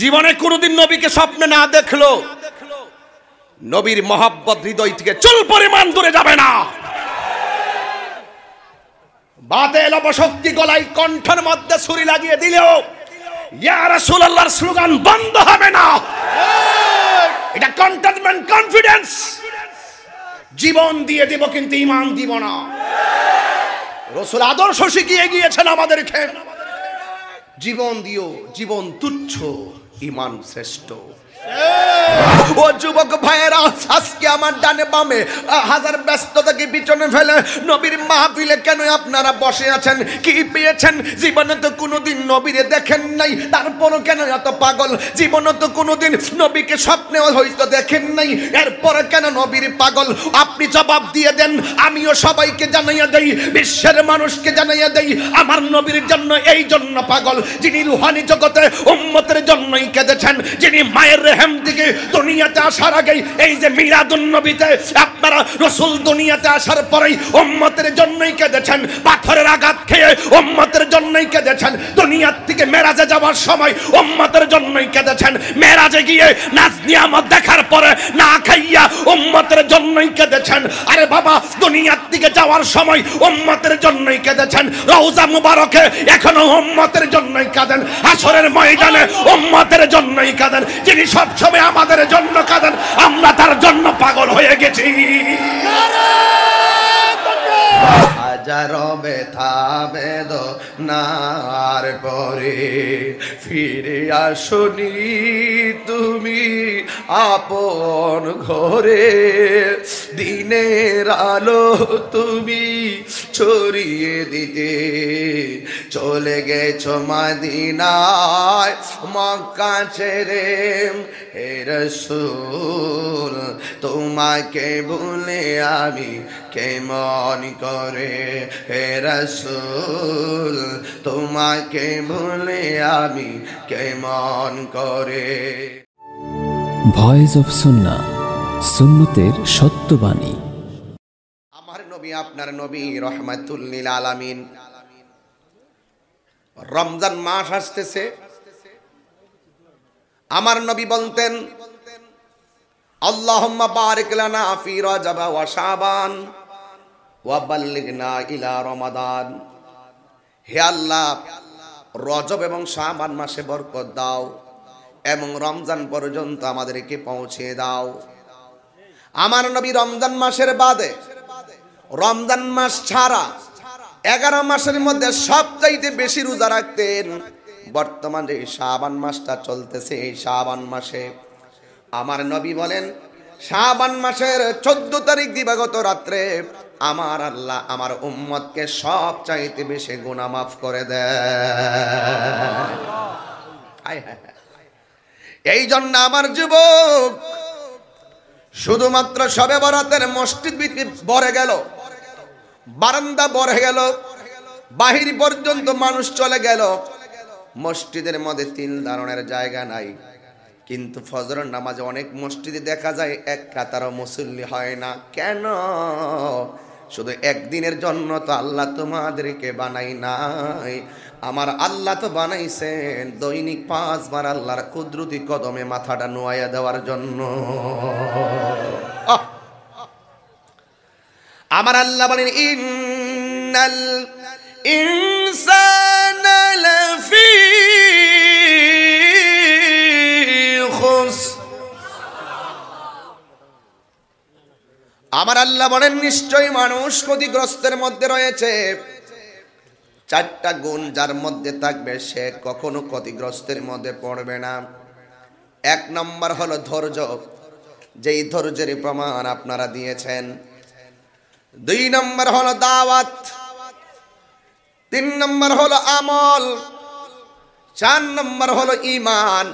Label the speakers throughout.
Speaker 1: জীবনে কোনোদিন নবীকে স্বপ্নে না দেখলো নবীর মহাব্বত হৃদয় থেকে চুল পরিমাণ দূরে যাবে না বাতেল অপশক্তি গলায় কণ্ঠের মধ্যে ছুরি লাগিয়ে দিলেও ইয়ারা সুলাল্লাহর স্লোগান বন্ধ হবে না এটা কন্টেনমেন্ট কনফিডেন্স জীবন দিয়ে দেব কিন্তু ইমান দিব না রসুল আদর্শ শিখিয়ে গিয়েছেন আমাদেরকে জীবন দিও জীবন তুচ্ছ ইমান শ্রেষ্ঠ ও যুবক ভাইয়েরা আজকে আমার ডানে বামে হাজার পিছনে ফেলে নবীর মাহফিলে কেন আপনারা বসে আছেন কি পেয়েছেন জীবনে তো কোনোদিন নবীরে দেখেন নাই তারপরও কেন এত পাগল জীবনে তো কোনোদিন নবীকে হয়তো দেখেন নাই এরপরে কেন নবীর পাগল আপনি জবাব দিয়ে দেন আমিও সবাইকে জানাইয়া দেই বিশ্বের মানুষকে জানাইয়া দেই আমার নবীর জন্য এই জন্য পাগল যিনি রুহানি জগতে উম্মতের জন্যই কেঁদেছেন যিনি মায়ের হেমদিকে দুনিয়াতে আসার আগেই এই যে মিলাদুন্নবীতে আপনারা রসুল দুনিয়াতে আসার পরেই উম্মতের জন্যই কেঁদেছেন পাথরের আঘাত খেয়ে উম্মতের জন্যই কেঁদেছেন দুনিয়ার থেকে মেরাজে যাওয়ার সময় উম্মতের জন্যই কেঁদেছেন মেরাজে গিয়ে নাচ নিয়ামত দেখার পরে না খাইয়া উম্মতের জন্যই কেঁদেছেন আরে বাবা দুনিয়ার দিকে যাওয়ার সময় উম্মতের জন্যই কেঁদেছেন রৌজা মুবারকে এখনো উম্মতের জন্যই কাঁদেন হাসরের ময়দানে উম্মতের জন্যই কাঁদেন যিনি সবসময় আমাদের জন্য কাঁদেন আমরা তার জন্য পাগল হয়ে গেছি হাজারো ব্যথা নার পরে ফিরে আসনি তুমি আপন ঘরে দিনের আলো তুমি ছড়িয়ে দিতে চলে গেছ মাদিনায় মক্কা ছেড়ে হে রসুল তোমাকে ভুলে আমি কেমন করে হে রসুল তোমাকে ভুলে আমি কেমন করে ভয়েস অফ সুন্না সুন্নতের সত্যবাণী নবী আপনার নবী রহমাতুল্লিল আলামিন রমজান মাস আসতেছে আমার নবী বলতেন ওয়া ইলা রমাদান রজব এবং মাসে বরকত দাও এবং রমজান পর্যন্ত আমাদেরকে পৌঁছে দাও আমার নবী রমজান মাসের বাদে রমজান মাস ছাড়া এগারো মাসের মধ্যে সবচাইতে বেশি রোজা রাখতেন বর্তমানে শাবান মাসটা চলতেছে এই শাবান মাসে আমার নবী বলেন শাবান মাসের চোদ্দ তারিখ দিবাগত রাত্রে আমার আল্লাহ আমার উম্মতকে সব চাইতে বেশি গুণা মাফ করে দেয় এই জন্য আমার যুবক শুধুমাত্র সবে বরাতের মসজিদ বরে গেল বারান্দা বড় গেল বাহির পর্যন্ত মানুষ চলে গেল মসজিদের মধ্যে তিন ধরনের জায়গা নাই কিন্তু ফজর নামাজে অনেক মসজিদে দেখা যায় এক কাতারও মুসল্লি হয় না কেন শুধু একদিনের জন্য তো আল্লাহ তোমাদেরকে বানাই নাই আমার আল্লাহ তো বানাইছেন দৈনিক পাঁচবার আল্লাহর কুদরতি কদমে মাথাটা নোয়াইয়া দেওয়ার জন্য আহ আমার আল্লাহ বলেন ইন্নাল ইনসান লাফি আমার আল্লাহ বলেন নিশ্চয়ই মানুষ ক্ষতিগ্রস্তের মধ্যে রয়েছে চারটা গুণ যার মধ্যে থাকবে সে কখনো ক্ষতিগ্রস্তের মধ্যে পড়বে না এক নম্বর হলো ধৈর্য যেই ধৈর্যের প্রমাণ আপনারা দিয়েছেন দুই নম্বর হলো দাওয়াত তিন নম্বর হলো আমল চার নম্বর হলো ইমান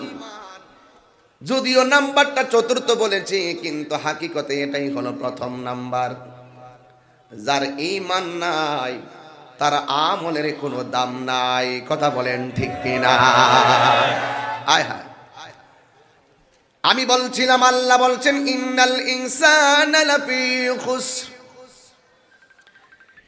Speaker 1: যদিও নাম্বারটা চতুর্থ বলেছি কিন্তু হাকিকতে এটাই হলো প্রথম নাম্বার যার ইমান নাই তার আমলের কোনো দাম নাই কথা বলেন ঠিক কিনা আয় হায় আমি বলছিলাম আল্লাহ বলছেন ইন্নাল ইনসান লাফি খুসর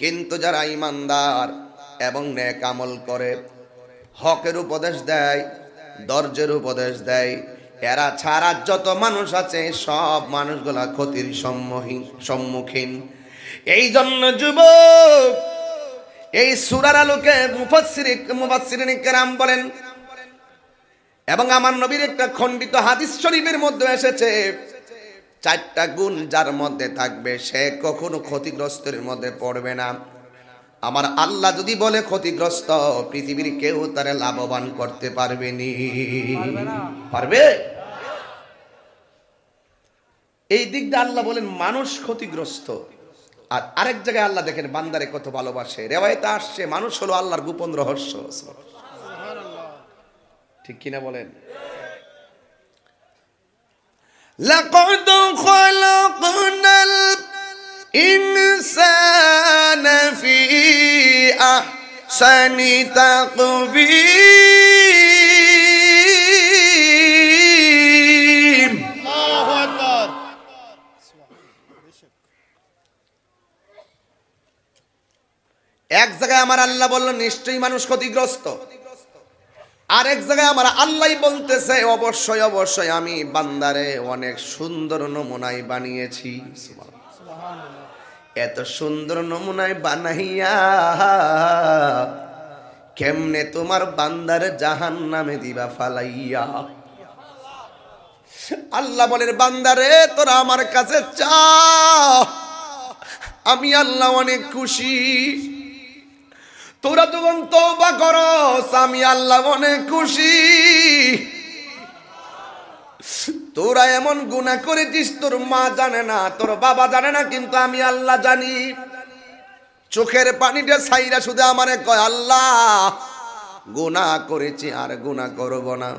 Speaker 1: কিন্তু যারা ইমানদার এবং ন্যাক আমল করে হকের উপদেশ দেয় দরজের উপদেশ দেয় এরা ছাড়া যত মানুষ আছে সব মানুষগুলা ক্ষতির সম্মুখীন সম্মুখীন এই জন্য যুবক এই সুরার আলোকে বলেন এবং আমার নবীর একটা খণ্ডিত হাদিস শরীফের মধ্যে এসেছে চারটা গুণ যার মধ্যে থাকবে সে কখনো ক্ষতিগ্রস্তের মধ্যে পড়বে না আমার আল্লাহ যদি বলে ক্ষতিগ্রস্ত পৃথিবীর কেউ তারে লাভবান করতে পারবে নি পারবে এই দিক দিয়ে আল্লাহ বলেন মানুষ ক্ষতিগ্রস্ত আর আরেক জায়গায় আল্লাহ দেখেন বান্দারে কত ভালোবাসে রেওয়ায়তে আসছে মানুষ হলো আল্লাহর গোপন রহস্য ঠিক কিনা বলেন لقد خلقنا الإنسان في أحسن تقويم الله أكبر এক জায়গায় আমার আল্লাহ বলল নিশ্চয়ই মানুষ ক্ষতিগ্রস্ত আর এক জায়গায় আমার আল্লাহ বলতেছে অবশ্যই অবশ্যই আমি বান্দারে অনেক সুন্দর নমুনায় বানিয়েছি এত সুন্দর নমুনায় বানাইয়া কেমনে তোমার বান্দার জাহান নামে দিবা ফালাইয়া আল্লাহ বলের বান্দারে তোরা আমার কাছে চা আমি আল্লাহ অনেক খুশি তোরা যখন বা করস আমি আল্লাহ মনে খুশি তোরা এমন গুণা করেছিস তোর মা জানে না তোর বাবা জানে না কিন্তু আমি আল্লাহ জানি চোখের পানিটা সাইরা শুধু আমার কয় আল্লাহ গুণা করেছি আর গুণা করব না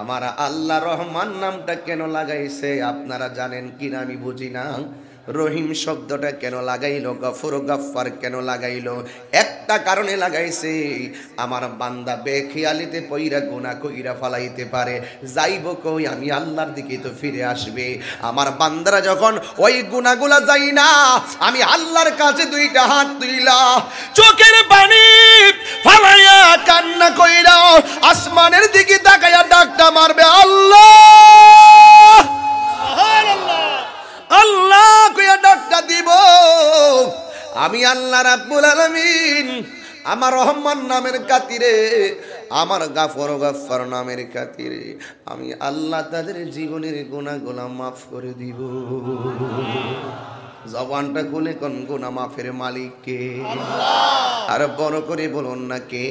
Speaker 1: আমার আল্লাহ রহমান নামটা কেন লাগাইছে আপনারা জানেন কিনা আমি বুঝি না রহিম শব্দটা কেন লাগাইল গফর গফার কেন লাগাইল একটা কারণে লাগাইছে আমার বান্দা বেখেয়ালিতে পইরা গোনা কইরা ফালাইতে পারে যাইব কই আমি আল্লাহর দিকে তো ফিরে আসবে আমার বান্দারা যখন ওই গুনাগুলা যাই না আমি আল্লাহর কাছে দুইটা হাত তুইলা চোখের পানি ফালাইয়া কান্না কইরা আসমানের দিকে তাকাইয়া ডাকটা মারবে আল্লাহ আল্লাহ আল্লাহ কইয়া ডাকটা দিব আমি আল্লাহ রাব্বুল আলামিন আমার রহমান নামের কাতিরে আমার গাফর গাফার নামের কাতিরে আমি আল্লাহ তাদের জীবনের গোনা গোনা মাফ করে দিব জবানটা খুলে কোন গোনা মাফের মালিককে আর বড় করে বলুন না কে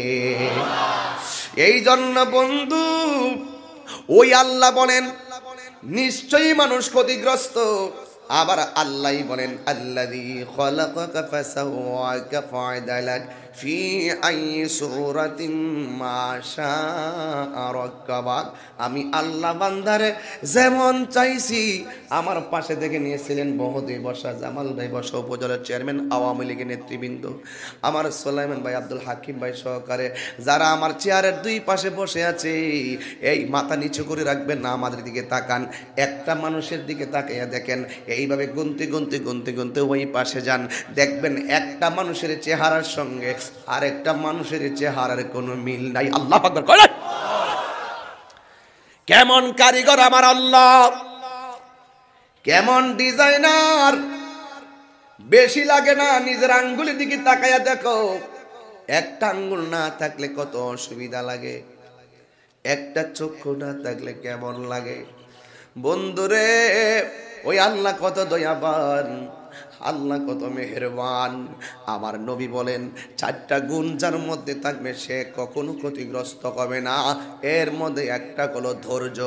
Speaker 1: এই জন্য বন্ধু ওই আল্লাহ বলেন নিশ্চয়ই মানুষ ক্ষতিগ্রস্ত আবার আল্লাহ বলেন আল্লাহ ফি আই সুরাতিন মাশা রক্কাবাক আমি আল্লাহ বান্দারে যেমন চাইছি আমার পাশে থেকে নিয়েছিলেন বহদই বসা জামাল ভাই বসা উপজেলার চেয়ারম্যান আওয়ামী লীগের নেতৃবৃন্দ আমার সোলাইমান ভাই আব্দুল হাকিম ভাই সহকারে যারা আমার চেয়ারের দুই পাশে বসে আছে এই মাথা নিচু করে রাখবেন না আমাদের দিকে তাকান একটা মানুষের দিকে তাকাইয়া দেখেন এইভাবে গুনতে গুনতে গুনতে গুনতে ওই পাশে যান দেখবেন একটা মানুষের চেহারার সঙ্গে আর একটা মানুষের চেহারার কোনো মিল নাই আল্লাহ কেমন কারিগর আমার আল্লাহ কেমন ডিজাইনার বেশি লাগে না নিজের আঙ্গুলের দিকে তাকাইয়া দেখো একটা আঙ্গুল না থাকলে কত অসুবিধা লাগে একটা চক্ষু না থাকলে কেমন লাগে বন্ধুরে ওই আল্লাহ কত দয়াবান আল্লাহ কত মেহরবান আমার নবী বলেন চারটা গুণ যার মধ্যে থাকবে সে কখনো ক্ষতিগ্রস্ত হবে না এর মধ্যে একটা হলো ধৈর্য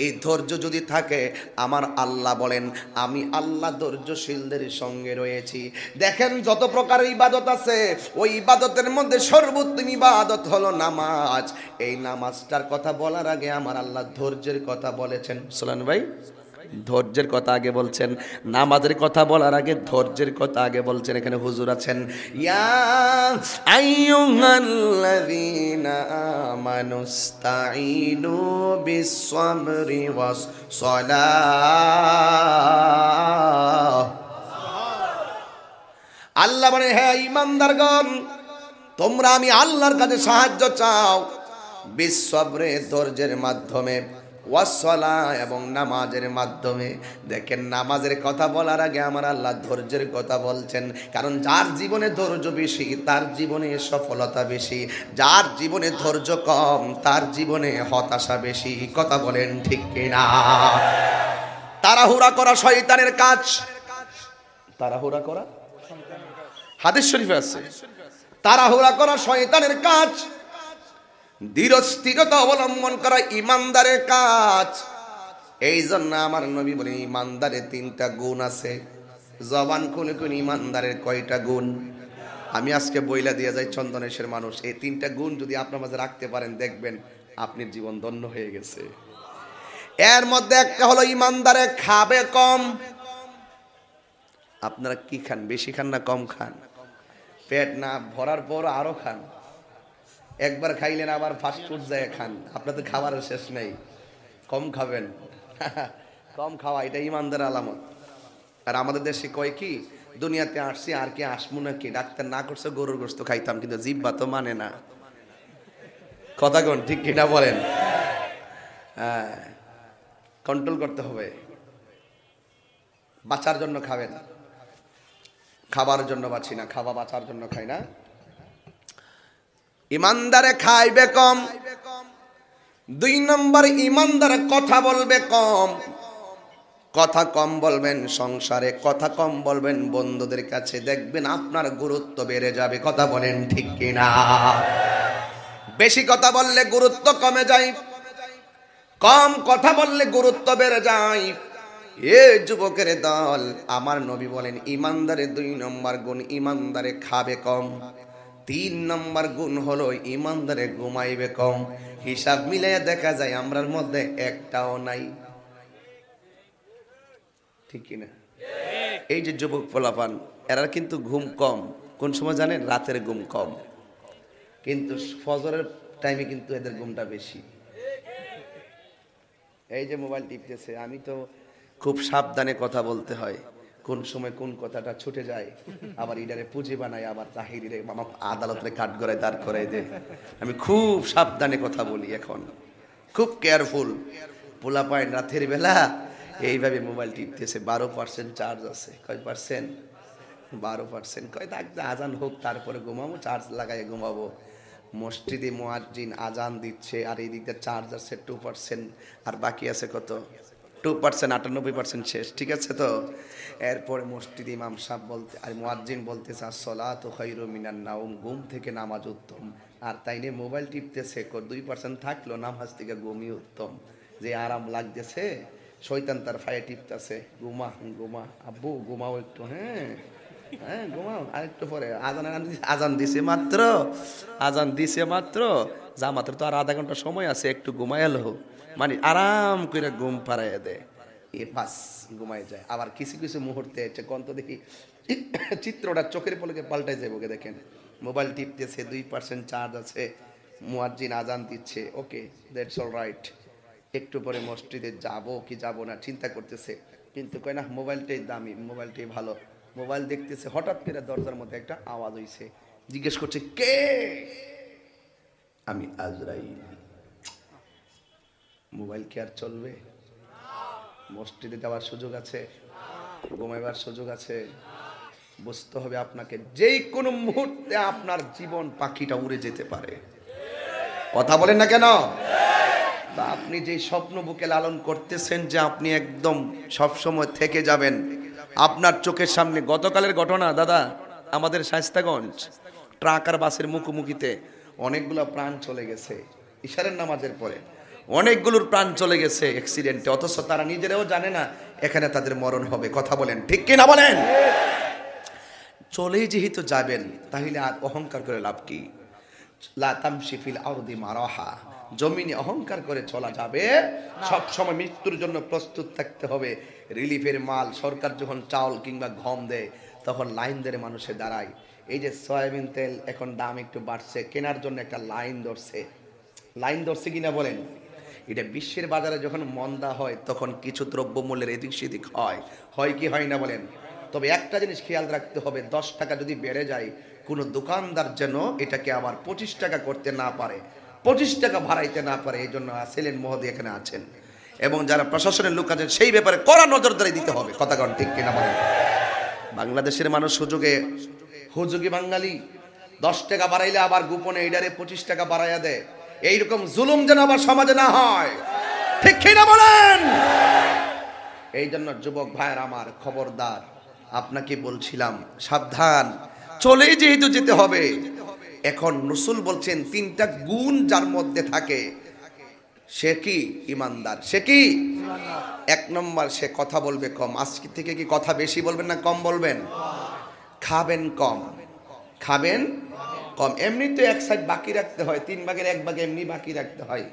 Speaker 1: এই ধৈর্য যদি থাকে আমার আল্লাহ বলেন আমি আল্লাহ ধৈর্যশীলদের সঙ্গে রয়েছি দেখেন যত প্রকার ইবাদত আছে ওই ইবাদতের মধ্যে সর্বোত্তম ইবাদত হলো নামাজ এই নামাজটার কথা বলার আগে আমার আল্লাহ ধৈর্যের কথা বলেছেন সোলান ভাই ধৈর্যের কথা আগে বলছেন নামাজের কথা বলার আগে ধৈর্যের কথা আগে বলছেন এখানে হুজুর আছেন আল্লাহ মানে হ্যাঁ ইমানদারগণ তোমরা আমি আল্লাহর কাছে সাহায্য চাও বিশ্বরে ধৈর্যের মাধ্যমে ওয়াসলা এবং নামাজের মাধ্যমে দেখেন নামাজের কথা বলার আগে আমার আল্লাহ ধৈর্যের কথা বলছেন কারণ যার জীবনে ধৈর্য বেশি তার জীবনে সফলতা বেশি যার জীবনে ধৈর্য কম তার জীবনে হতাশা বেশি কথা বলেন ঠিক কিনা তাড়াহুড়া করা শয়তানের কাজ তারাহুরা করা হাদিস শরীফে আছে তাড়াহুড়া করা শয়তানের কাজ দৃঢ় স্থিরতা অবলম্বন করা ইমানদারের কাজ এই জন্য আমার নবী বলে ইমানদারের তিনটা গুণ আছে জবান কোন কোন ইমানদারের কয়টা গুণ আমি আজকে বইলা দিয়ে যাই চন্দনেশের মানুষ এই তিনটা গুণ যদি আপনার মাঝে রাখতে পারেন দেখবেন আপনি জীবন ধন্য হয়ে গেছে এর মধ্যে একটা হলো ইমানদারে খাবে কম আপনারা কি খান বেশি খান না কম খান পেট না ভরার পর আরো খান একবার খাইলেন আবার ফাস্টফুড যায় খান আপনার তো খাবারের শেষ নেই কম খাবেন কম খাওয়া এটা ইমানদার আলামত আর আমাদের দেশে কয় কি দুনিয়াতে আসছি আর কি আসবো না কি ডাক্তার না করছে গরুর গোস্ত খাইতাম কিন্তু জিব্বা তো মানে না কথা কোন ঠিক কিনা বলেন হ্যাঁ কন্ট্রোল করতে হবে বাঁচার জন্য খাবেন খাবার জন্য বাঁচি না খাওয়া বাঁচার জন্য খাই না ইমানদারে খাইবে কম দুই নম্বর ইমানদারে কথা বলবে কম কথা কম বলবেন সংসারে কথা কম বলবেন বন্ধুদের কাছে দেখবেন আপনার গুরুত্ব বেড়ে যাবে কথা বলেন ঠিক কিনা বেশি কথা বললে গুরুত্ব কমে যায় কম কথা বললে গুরুত্ব বেড়ে যায় এ যুবকের দল আমার নবী বলেন ইমানদারে দুই নম্বর গুণ ইমানদারে খাবে কম তিন নম্বর গুণ হলো ইমানদারে ঘুমাইবে কম হিসাব মিলাইয়া দেখা যায় আমরার মধ্যে একটাও নাই ঠিক কিনা এই যে যুবক পোলাপান এরা কিন্তু ঘুম কম কোন সময় জানেন রাতের ঘুম কম কিন্তু ফজরের টাইমে কিন্তু এদের ঘুমটা বেশি এই যে মোবাইল টিপতেছে আমি তো খুব সাবধানে কথা বলতে হয় কোন সময় কোন কথাটা ছুটে যায় আবার ইডারে পুঁজি বানায় আবার তাহিরিরে মামা কাঠ গড়ায় দাঁড় করাই দেয় আমি খুব সাবধানে কথা বলি এখন খুব কেয়ারফুল পোলা পায় রাতের বেলা এইভাবে মোবাইল টিপতেছে বারো পার্সেন্ট চার্জ আছে কয় পার্সেন্ট বারো পার্সেন্ট কয় থাক আজান হোক তারপরে ঘুমাবো চার্জ লাগাই ঘুমাবো মসজিদে মোয়াজ্জিন আজান দিচ্ছে আর এই দিকটা চার্জ আছে টু পার্সেন্ট আর বাকি আছে কত টু পার্সেন্ট আটানব্বই পার্সেন্ট শেষ ঠিক আছে তো এরপরে মসজিদ ইমাম সাহ বলতে আর মোয়াজ্জিন বলতে আর সলা তো খৈরু মিনার নাউম ঘুম থেকে নামাজ উত্তম আর তাই নিয়ে মোবাইল টিপতে টিপতেছে দুই পার্সেন্ট থাকলো নামাজ থেকে ঘুমই উত্তম যে আরাম লাগতেছে শৈতান তার ফায়ে টিপতেছে গুমা গুমা আব্বু গুমাও একটু হ্যাঁ হ্যাঁ ঘুমাও আরেকটু পরে আজান আজান দিছে মাত্র আজান দিছে মাত্র যা মাত্র তো আর আধা ঘন্টা সময় আছে একটু ঘুমায়ালো মানে আরাম করে ঘুম পাড়াইয়া দেয় এ পাস ঘুমায় যায় আবার কিছু কিছু মুহূর্তে হচ্ছে তো দেখি চিত্রটা চোখের পলকে পাল্টাই যাবো দেখেন মোবাইল টিপতেছে দুই পার্সেন্ট চার্জ আছে মুয়াজ্জিন আজান দিচ্ছে ওকে দ্যাটস অল রাইট একটু পরে মসজিদে যাব কি যাব না চিন্তা করতেছে কিন্তু কয় না মোবাইলটাই দামি মোবাইলটাই ভালো মোবাইল দেখতেছে হঠাৎ করে দরজার মধ্যে একটা আওয়াজ হইছে জিজ্ঞেস করছে কে আমি আজরাইল মোবাইল কি আর চলবে মসজিদে যাওয়ার সুযোগ আছে ঘুমাইবার সুযোগ আছে বুঝতে হবে আপনাকে যেই কোনো মুহূর্তে আপনার জীবন পাখিটা উড়ে যেতে পারে কথা বলেন না কেন তা আপনি যেই স্বপ্ন বুকে লালন করতেছেন যে আপনি একদম সবসময় থেকে যাবেন আপনার চোখের সামনে গতকালের ঘটনা দাদা আমাদের শাস্তাগঞ্জ ট্রাক আর বাসের মুখোমুখিতে অনেকগুলো প্রাণ চলে গেছে ইশারের নামাজের পরে অনেকগুলোর প্রাণ চলে গেছে অ্যাক্সিডেন্টে অথচ তারা নিজেরাও জানে না এখানে তাদের মরণ হবে কথা বলেন ঠিক না বলেন চলে যেহেতু যাবেন তাহলে আর অহংকার করে লাভ কি লাতাম শিফিল আরদি মারাহা জমিনে অহংকার করে চলা যাবে সব সময় মৃত্যুর জন্য প্রস্তুত থাকতে হবে রিলিফের মাল সরকার যখন চাউল কিংবা গম দেয় তখন লাইন ধরে মানুষে দাঁড়ায় এই যে সয়াবিন তেল এখন দাম একটু বাড়ছে কেনার জন্য একটা লাইন ধরছে লাইন ধরছে কিনা বলেন এটা বিশ্বের বাজারে যখন মন্দা হয় তখন কিছু দ্রব্যমূল্যের এদিক সেদিক হয় হয় কি হয় না বলেন তবে একটা জিনিস খেয়াল রাখতে হবে দশ টাকা যদি বেড়ে যায় কোনো দোকানদার যেন এটাকে আবার পঁচিশ টাকা করতে না পারে পঁচিশ টাকা ভাড়াইতে না পারে এই জন্য সেলেন মহোদয় এখানে আছেন এবং যারা প্রশাসনের লোক আছেন সেই ব্যাপারে কড়া নজরদারি দিতে হবে কথা কারণ ঠিক কিনা বলেন বাংলাদেশের মানুষ সুযোগে হুযোগী বাঙালি দশ টাকা বাড়াইলে আবার গোপনে এডারে পঁচিশ টাকা বাড়াইয়া দেয় এইরকম জুলুম যেন আবার সমাজে না হয় ঠিক না বলেন এই জন্য যুবক ভাইয়ের আমার খবরদার আপনাকে বলছিলাম সাবধান চলে যেহেতু যেতে হবে এখন নুসুল বলছেন তিনটা গুণ যার মধ্যে থাকে সে কি ইমানদার সে কি এক নম্বর সে কথা বলবে কম আজকে থেকে কি কথা বেশি বলবেন না কম বলবেন খাবেন কম খাবেন কম এমনি তো এক সাইড বাকি রাখতে হয় তিন ভাগের এক ভাগে এমনি বাকি রাখতে হয়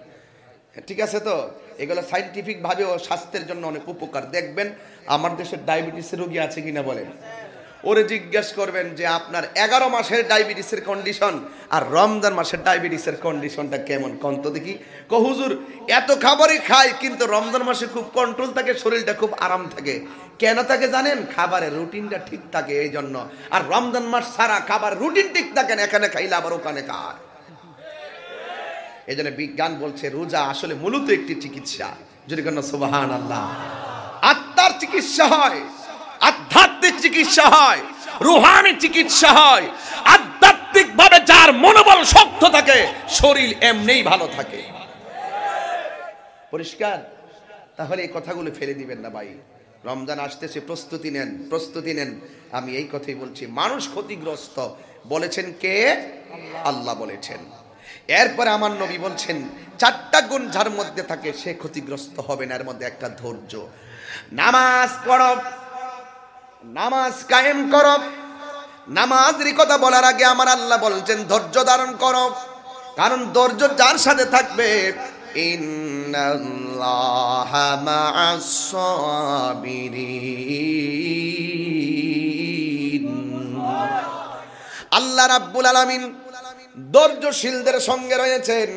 Speaker 1: ঠিক আছে তো এগুলো সাইন্টিফিকভাবেও স্বাস্থ্যের জন্য অনেক উপকার দেখবেন আমার দেশের ডায়াবেটিসের রোগী আছে কিনা বলেন ওরে জিজ্ঞেস করবেন যে আপনার এগারো মাসের ডায়াবেটিসের কন্ডিশন আর রমজান মাসের ডায়াবেটিসের কন্ডিশনটা কেমন তো দেখি ক হুজুর এত খাবারই খাই কিন্তু রমজান মাসে খুব কন্ট্রোল থাকে শরীরটা খুব আরাম থাকে কেন থাকে জানেন খাবারের রুটিনটা ঠিক থাকে এই জন্য আর রমজান মাস সারা খাবার রুটিন ঠিক থাকে না এখানে খাইলে আবার ওখানে খায় এই জন্য বিজ্ঞান বলছে রোজা আসলে মূলত একটি চিকিৎসা যদি কেন সুবাহান আল্লাহ আত্মার চিকিৎসা হয় আধ্যাত্মিক চিকিৎসা হয় রুহানি চিকিৎসা হয় আধ্যাত্মিক ভাবে যার মনোবল শক্ত থাকে শরীর এমনিই ভালো থাকে পরিষ্কার তাহলে এই কথাগুলো ফেলে দিবেন না ভাই রমজান আসতেছে প্রস্তুতি নেন প্রস্তুতি নেন আমি এই কথাই বলছি মানুষ ক্ষতিগ্রস্ত বলেছেন কে আল্লাহ বলেছেন এরপরে আমার নবী বলছেন চারটা গুণ যার মধ্যে থাকে সে ক্ষতিগ্রস্ত হবে না এর মধ্যে একটা ধৈর্য নামাজ পড়ব নামাজ কায়েম কর নামাজের কথা বলার আগে আমার আল্লাহ বলছেন ধৈর্য ধারণ কর কারণ ধৈর্য যার সাথে থাকবে আল্লাহ রাব্বুল আলামিন ধৈর্যশীলদের সঙ্গে রয়েছেন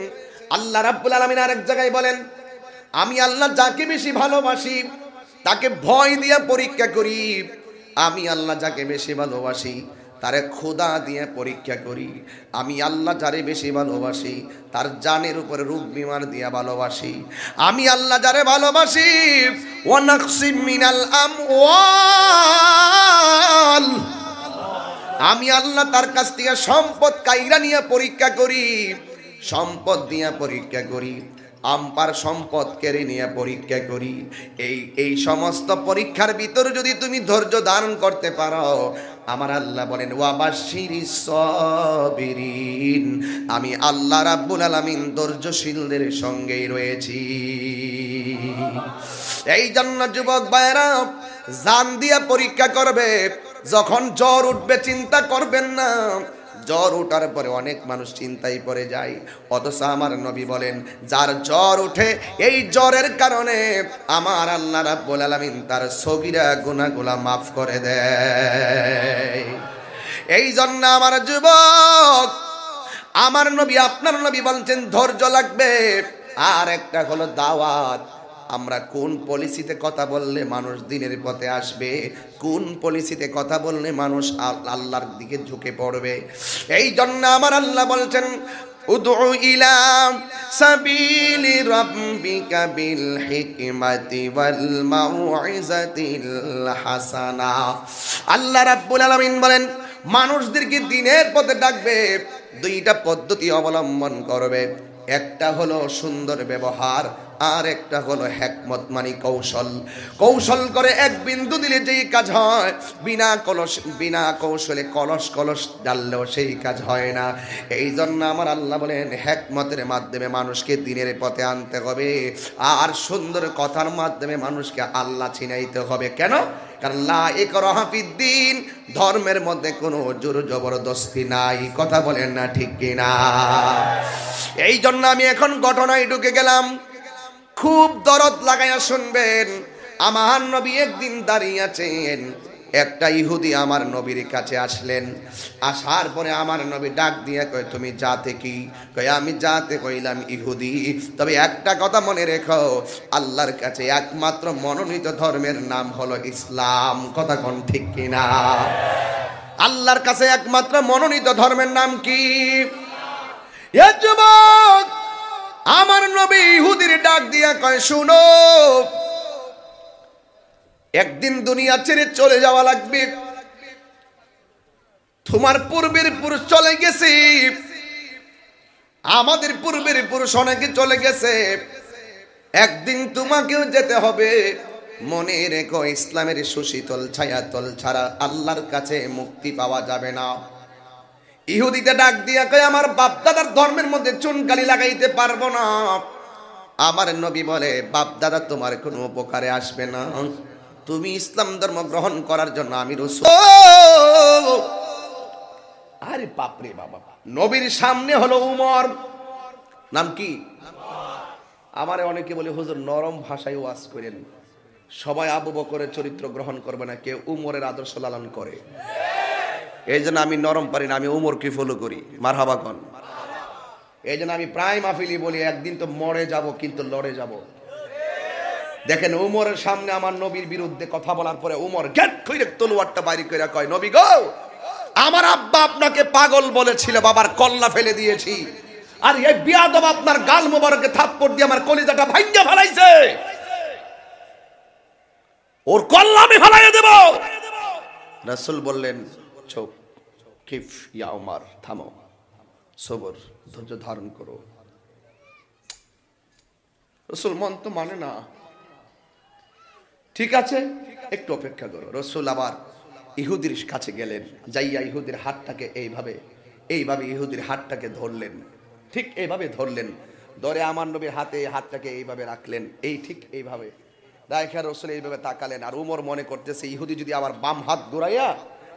Speaker 1: আল্লাহ রাব্বুল আলামিন আরেক জায়গায় বলেন আমি আল্লাহ যাকে বেশি ভালোবাসি তাকে ভয় দিয়ে পরীক্ষা করি আমি আল্লাহ যাকে বেশি ভালোবাসি তারে খোদা দিয়ে পরীক্ষা করি আমি আল্লাহ যারে বেশি ভালোবাসি তার জানের উপরে রূপ বিমার দিয়া ভালোবাসি আমি আল্লাহ যারে ভালোবাসি মিনাল আমওয়াল আমি আল্লাহ তার কাছ থেকে সম্পদ কাইরা নিয়ে পরীক্ষা করি সম্পদ দিয়ে পরীক্ষা করি আম্পার সম্পদ কেড়ে নিয়ে পরীক্ষা করি এই এই সমস্ত পরীক্ষার ভিতর যদি তুমি ধৈর্য ধারণ করতে পারো আমার আল্লাহ বলেন ওয়াবাসিরি সবিরিন আমি আল্লাহ রাব্বুল আলামিন ধৈর্যশীলদের সঙ্গেই রয়েছি এই জন্য যুবক ভাইরা জান দিয়া পরীক্ষা করবে যখন জ্বর উঠবে চিন্তা করবেন না জ্বর ওঠার পরে অনেক মানুষ চিন্তায় পরে যায় অথচ আমার নবী বলেন যার জ্বর ওঠে এই জ্বরের কারণে আমার আল্লাহ রাব্বুল আলামিন তার সগিরা গুনাহগুলা মাফ করে দেয় এই জন্য আমার যুবক আমার নবী আপনার নবী বলছেন ধৈর্য লাগবে আর একটা হলো দাওয়াত আমরা কোন পলিসিতে কথা বললে মানুষ দিনের পথে আসবে কোন পলিসিতে কথা বললে মানুষ আল্লাহর দিকে ঝুঁকে পড়বে এই জন্য আমার আল্লাহ বলছেন ادعو إلى سبيل বলেন মানুষদেরকে দিনের পথে ডাকবে দুইটা পদ্ধতি অবলম্বন করবে একটা হলো সুন্দর ব্যবহার আর একটা হলো হ্যাকমত মানি কৌশল কৌশল করে এক বিন্দু দিলে যেই কাজ হয় বিনা কলস বিনা কৌশলে কলস কলস ডাললেও সেই কাজ হয় না এই জন্য আমার আল্লাহ বলেন হ্যাকমতের মাধ্যমে মানুষকে দিনের পথে আনতে হবে আর সুন্দর কথার মাধ্যমে মানুষকে আল্লাহ ছিনাইতে হবে কেন কারণ লা ধর্মের মধ্যে কোনো জোর জবরদস্তি নাই কথা বলেন না ঠিক কিনা এই জন্য আমি এখন ঘটনায় ঢুকে গেলাম খুব দরদ লাগাইয়া শুনবেন আমার নবী একদিন দাঁড়িয়ে আছেন একটা ইহুদি আমার নবীর কাছে আসলেন আসার পরে আমার নবী ডাক দিয়ে কয় তুমি যাতে কি কয় আমি যাতে কইলাম ইহুদি তবে একটা কথা মনে রেখো আল্লাহর কাছে একমাত্র মনোনীত ধর্মের নাম হলো ইসলাম কথা কোন ঠিক কিনা আল্লাহর কাছে একমাত্র মনোনীত ধর্মের নাম কি যুবক আমার নবী ইহুদির ডাক দিয়া কয় শুনো একদিন দুনিয়া ছেড়ে চলে যাওয়া লাগবে তোমার পূর্বের পুরুষ চলে গেছে আমাদের পূর্বের পুরুষ অনেকে চলে গেছে একদিন তোমাকেও যেতে হবে মনে রেখো ইসলামের সুশীতল ছায়াতল ছাড়া আল্লাহর কাছে মুক্তি পাওয়া যাবে না ইহুদিতে ডাক দিয়া কয় আমার বাপদাদার ধর্মের মধ্যে চুনকালি লাগাইতে পারবো না আমার নবী বলে বাপদাদা তোমার কোনো উপকারে আসবে না তুমি ইসলাম ধর্ম গ্রহণ করার জন্য আমি রসু আরে বাপরে বাবা নবীর সামনে হলো উমর নাম কি আমারে অনেকে বলে হুজুর নরম ভাষায় ওয়াজ করেন সবাই আবু বকরের চরিত্র গ্রহণ করবে না কেউ উমরের আদর্শ লালন করে এই জন্য আমি নরম পারি না আমি উমরকে ফলো করি মারহাবাগন এই জন্য আমি প্রায় মাহফিলি বলি একদিন তো মরে যাব কিন্তু লড়ে যাব দেখেন উমরের সামনে আমার নবীর বিরুদ্ধে কথা বলার পরে উমর গেট খুঁড়ে তলোয়ারটা বাইরে কইরা কয় নবী গো আমার আব্বা আপনাকে পাগল বলেছিল বাবার কল্লা ফেলে দিয়েছি আর এই বিয়াদব আপনার গাল মোবারকে থাপ্পর দিয়ে আমার কলিজাটা ভাঙ্গে ফেলাইছে ওর কল্লা আমি ফেলাই দেব রাসূল বললেন চোখ কিফ ইয়া উমার থামো সবর ধৈর্য ধারণ করো রসুল মন তো মানে না ঠিক আছে একটু অপেক্ষা করো রসুল আবার ইহুদির কাছে গেলেন যাইয়া ইহুদির হাতটাকে এইভাবে এইভাবে ইহুদির হাতটাকে ধরলেন ঠিক এইভাবে ধরলেন ধরে আমার নবীর হাতে হাতটাকে এইভাবে রাখলেন এই ঠিক এইভাবে খেয়ার রসুল এইভাবে তাকালেন আর উমর মনে করতেছে ইহুদি যদি আমার বাম হাত ঘুরাইয়া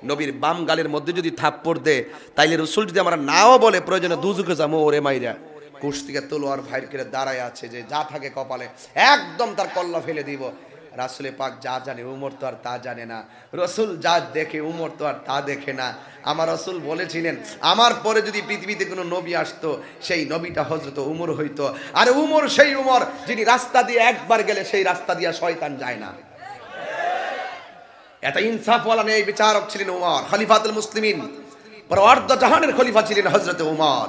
Speaker 1: নবীর বাম গালের মধ্যে যদি থাপ্পড় দে তাইলে রসুল যদি আমরা নাও বলে প্রয়োজনে দুজুকে মো ওরে মাইরা কুশ থেকে তলোয়ার ভাইর করে দাঁড়ায় আছে যে যা থাকে কপালে একদম তার কল্লা ফেলে দিব রাসুলে পাক যা জানে উমর তো আর তা জানে না রসুল যা দেখে উমর তো আর তা দেখে না আমার রসুল বলেছিলেন আমার পরে যদি পৃথিবীতে কোনো নবী আসতো সেই নবীটা হজরত উমর হইতো আর উমর সেই উমর যিনি রাস্তা দিয়ে একবার গেলে সেই রাস্তা দিয়ে শয়তান যায় না এত ইনসাফওয়ালা নেই বিচারক ছিলেন উমার খলিফাতুল মুসলিমিন পর অর্ধ জাহানের খলিফা ছিলেন হজরত উমার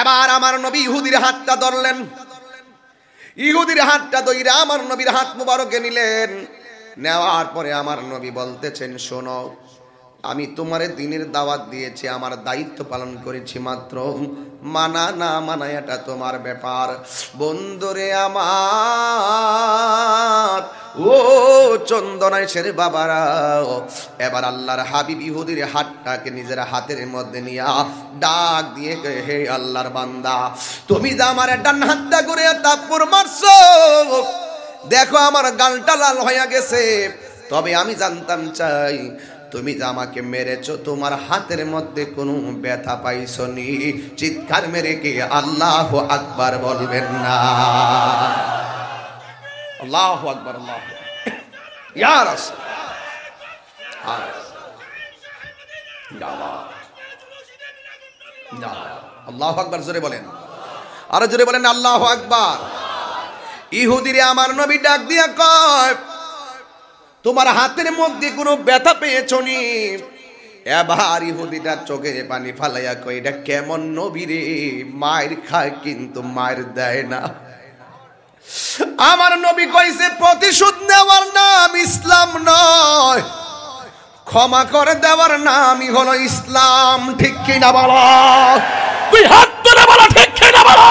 Speaker 1: এবার আমার নবী ইহুদির হাতটা ধরলেন ইহুদির হাতটা দইরে আমার নবীর হাত মুবারকে নিলেন নেওয়ার পরে আমার নবী বলতেছেন শোনো আমি তোমারে দিনের দাওয়াত দিয়েছি আমার দায়িত্ব পালন করেছি মাত্র মানা না মানা এটা তোমার ব্যাপার বন্ধুরে আমার ও চন্দনায় চন্দনাইশের বাবারা এবার আল্লাহর হাবিব ইহুদির হাতটাকে নিজের হাতের মধ্যে নিয়া ডাক দিয়ে হে আল্লাহর বান্দা তুমি যে আমার ডান হাতটা করে তাপুর মারছো দেখো আমার গালটা লাল হয়ে গেছে তবে আমি জানতাম চাই তুমি যে আমাকে মেরেছ তোমার হাতের মধ্যে কোনো ব্যথা পাইছ নি চিৎকার মেরে কি আল্লাহ আকবার বলবেন না আল্লাহ আকবার আল্লাহ ইয়ার আল্লাহ আকবার জোরে বলেন আরো জোরে বলেন আল্লাহ আকবার ইহুদিরে আমার নবী ডাক দিয়ে কয় তোমার হাতের মধ্যে কোনো ব্যথা পেয়েছনি এবার ইহুদিটার চোখে পানি ফালাইয়া কয় এটা কেমন নবী রে মায়ের খায় কিন্তু মায়ের দেয় না আমার নবী কইছে প্রতিশোধ নেওয়ার নাম ইসলাম নয় ক্ষমা করে দেওয়ার নামই হলো ইসলাম ঠিক কিনা বলো তুই হাত তুলে বলো ঠিক কিনা বলো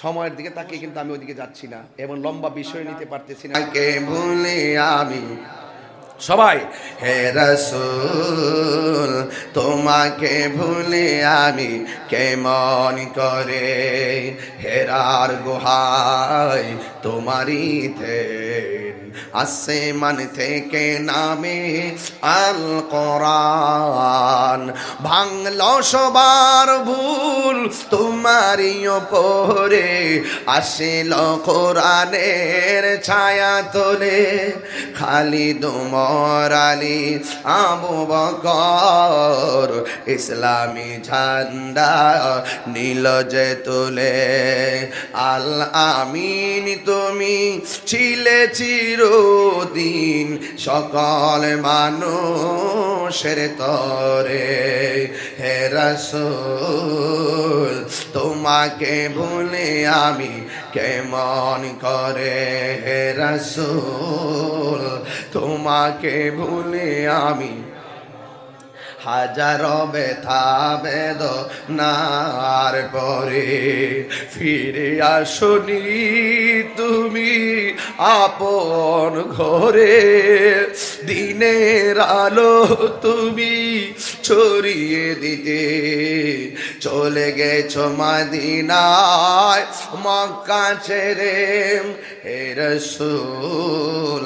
Speaker 1: সময়ের দিকে তাকে কিন্তু আমি ওইদিকে যাচ্ছি না এবং লম্বা বিষয় নিতে পারতেছি না কে ভুলে আমি সবাই হে রসুল তোমাকে ভুলে আমি কেমন করে হেরার গুহায় তোমারই থেকে আসে মান থেকে নামে আল কোরআন ভাঙল সবার ভুল তোমারই ওপরে আসিল কোরআনের ছায়া তোলে খালি দুমর আলী আবু বকর ইসলামী ঝান্ডা নীল যে তোলে আল আমিন তুমি ছিলে চির দিন সকল মানুষের তরে হে রসুল তোমাকে ভুলে আমি কেমন করে হে রসুল তোমাকে ভুলে আমি হাজারো ব্যথা নার পরে ফিরে আসনি তুমি আপন ঘরে দিনের আলো তুমি ছড়িয়ে দিতে চলে গেছ মাদিনায় মক্কা ছেড়ে হে রসুল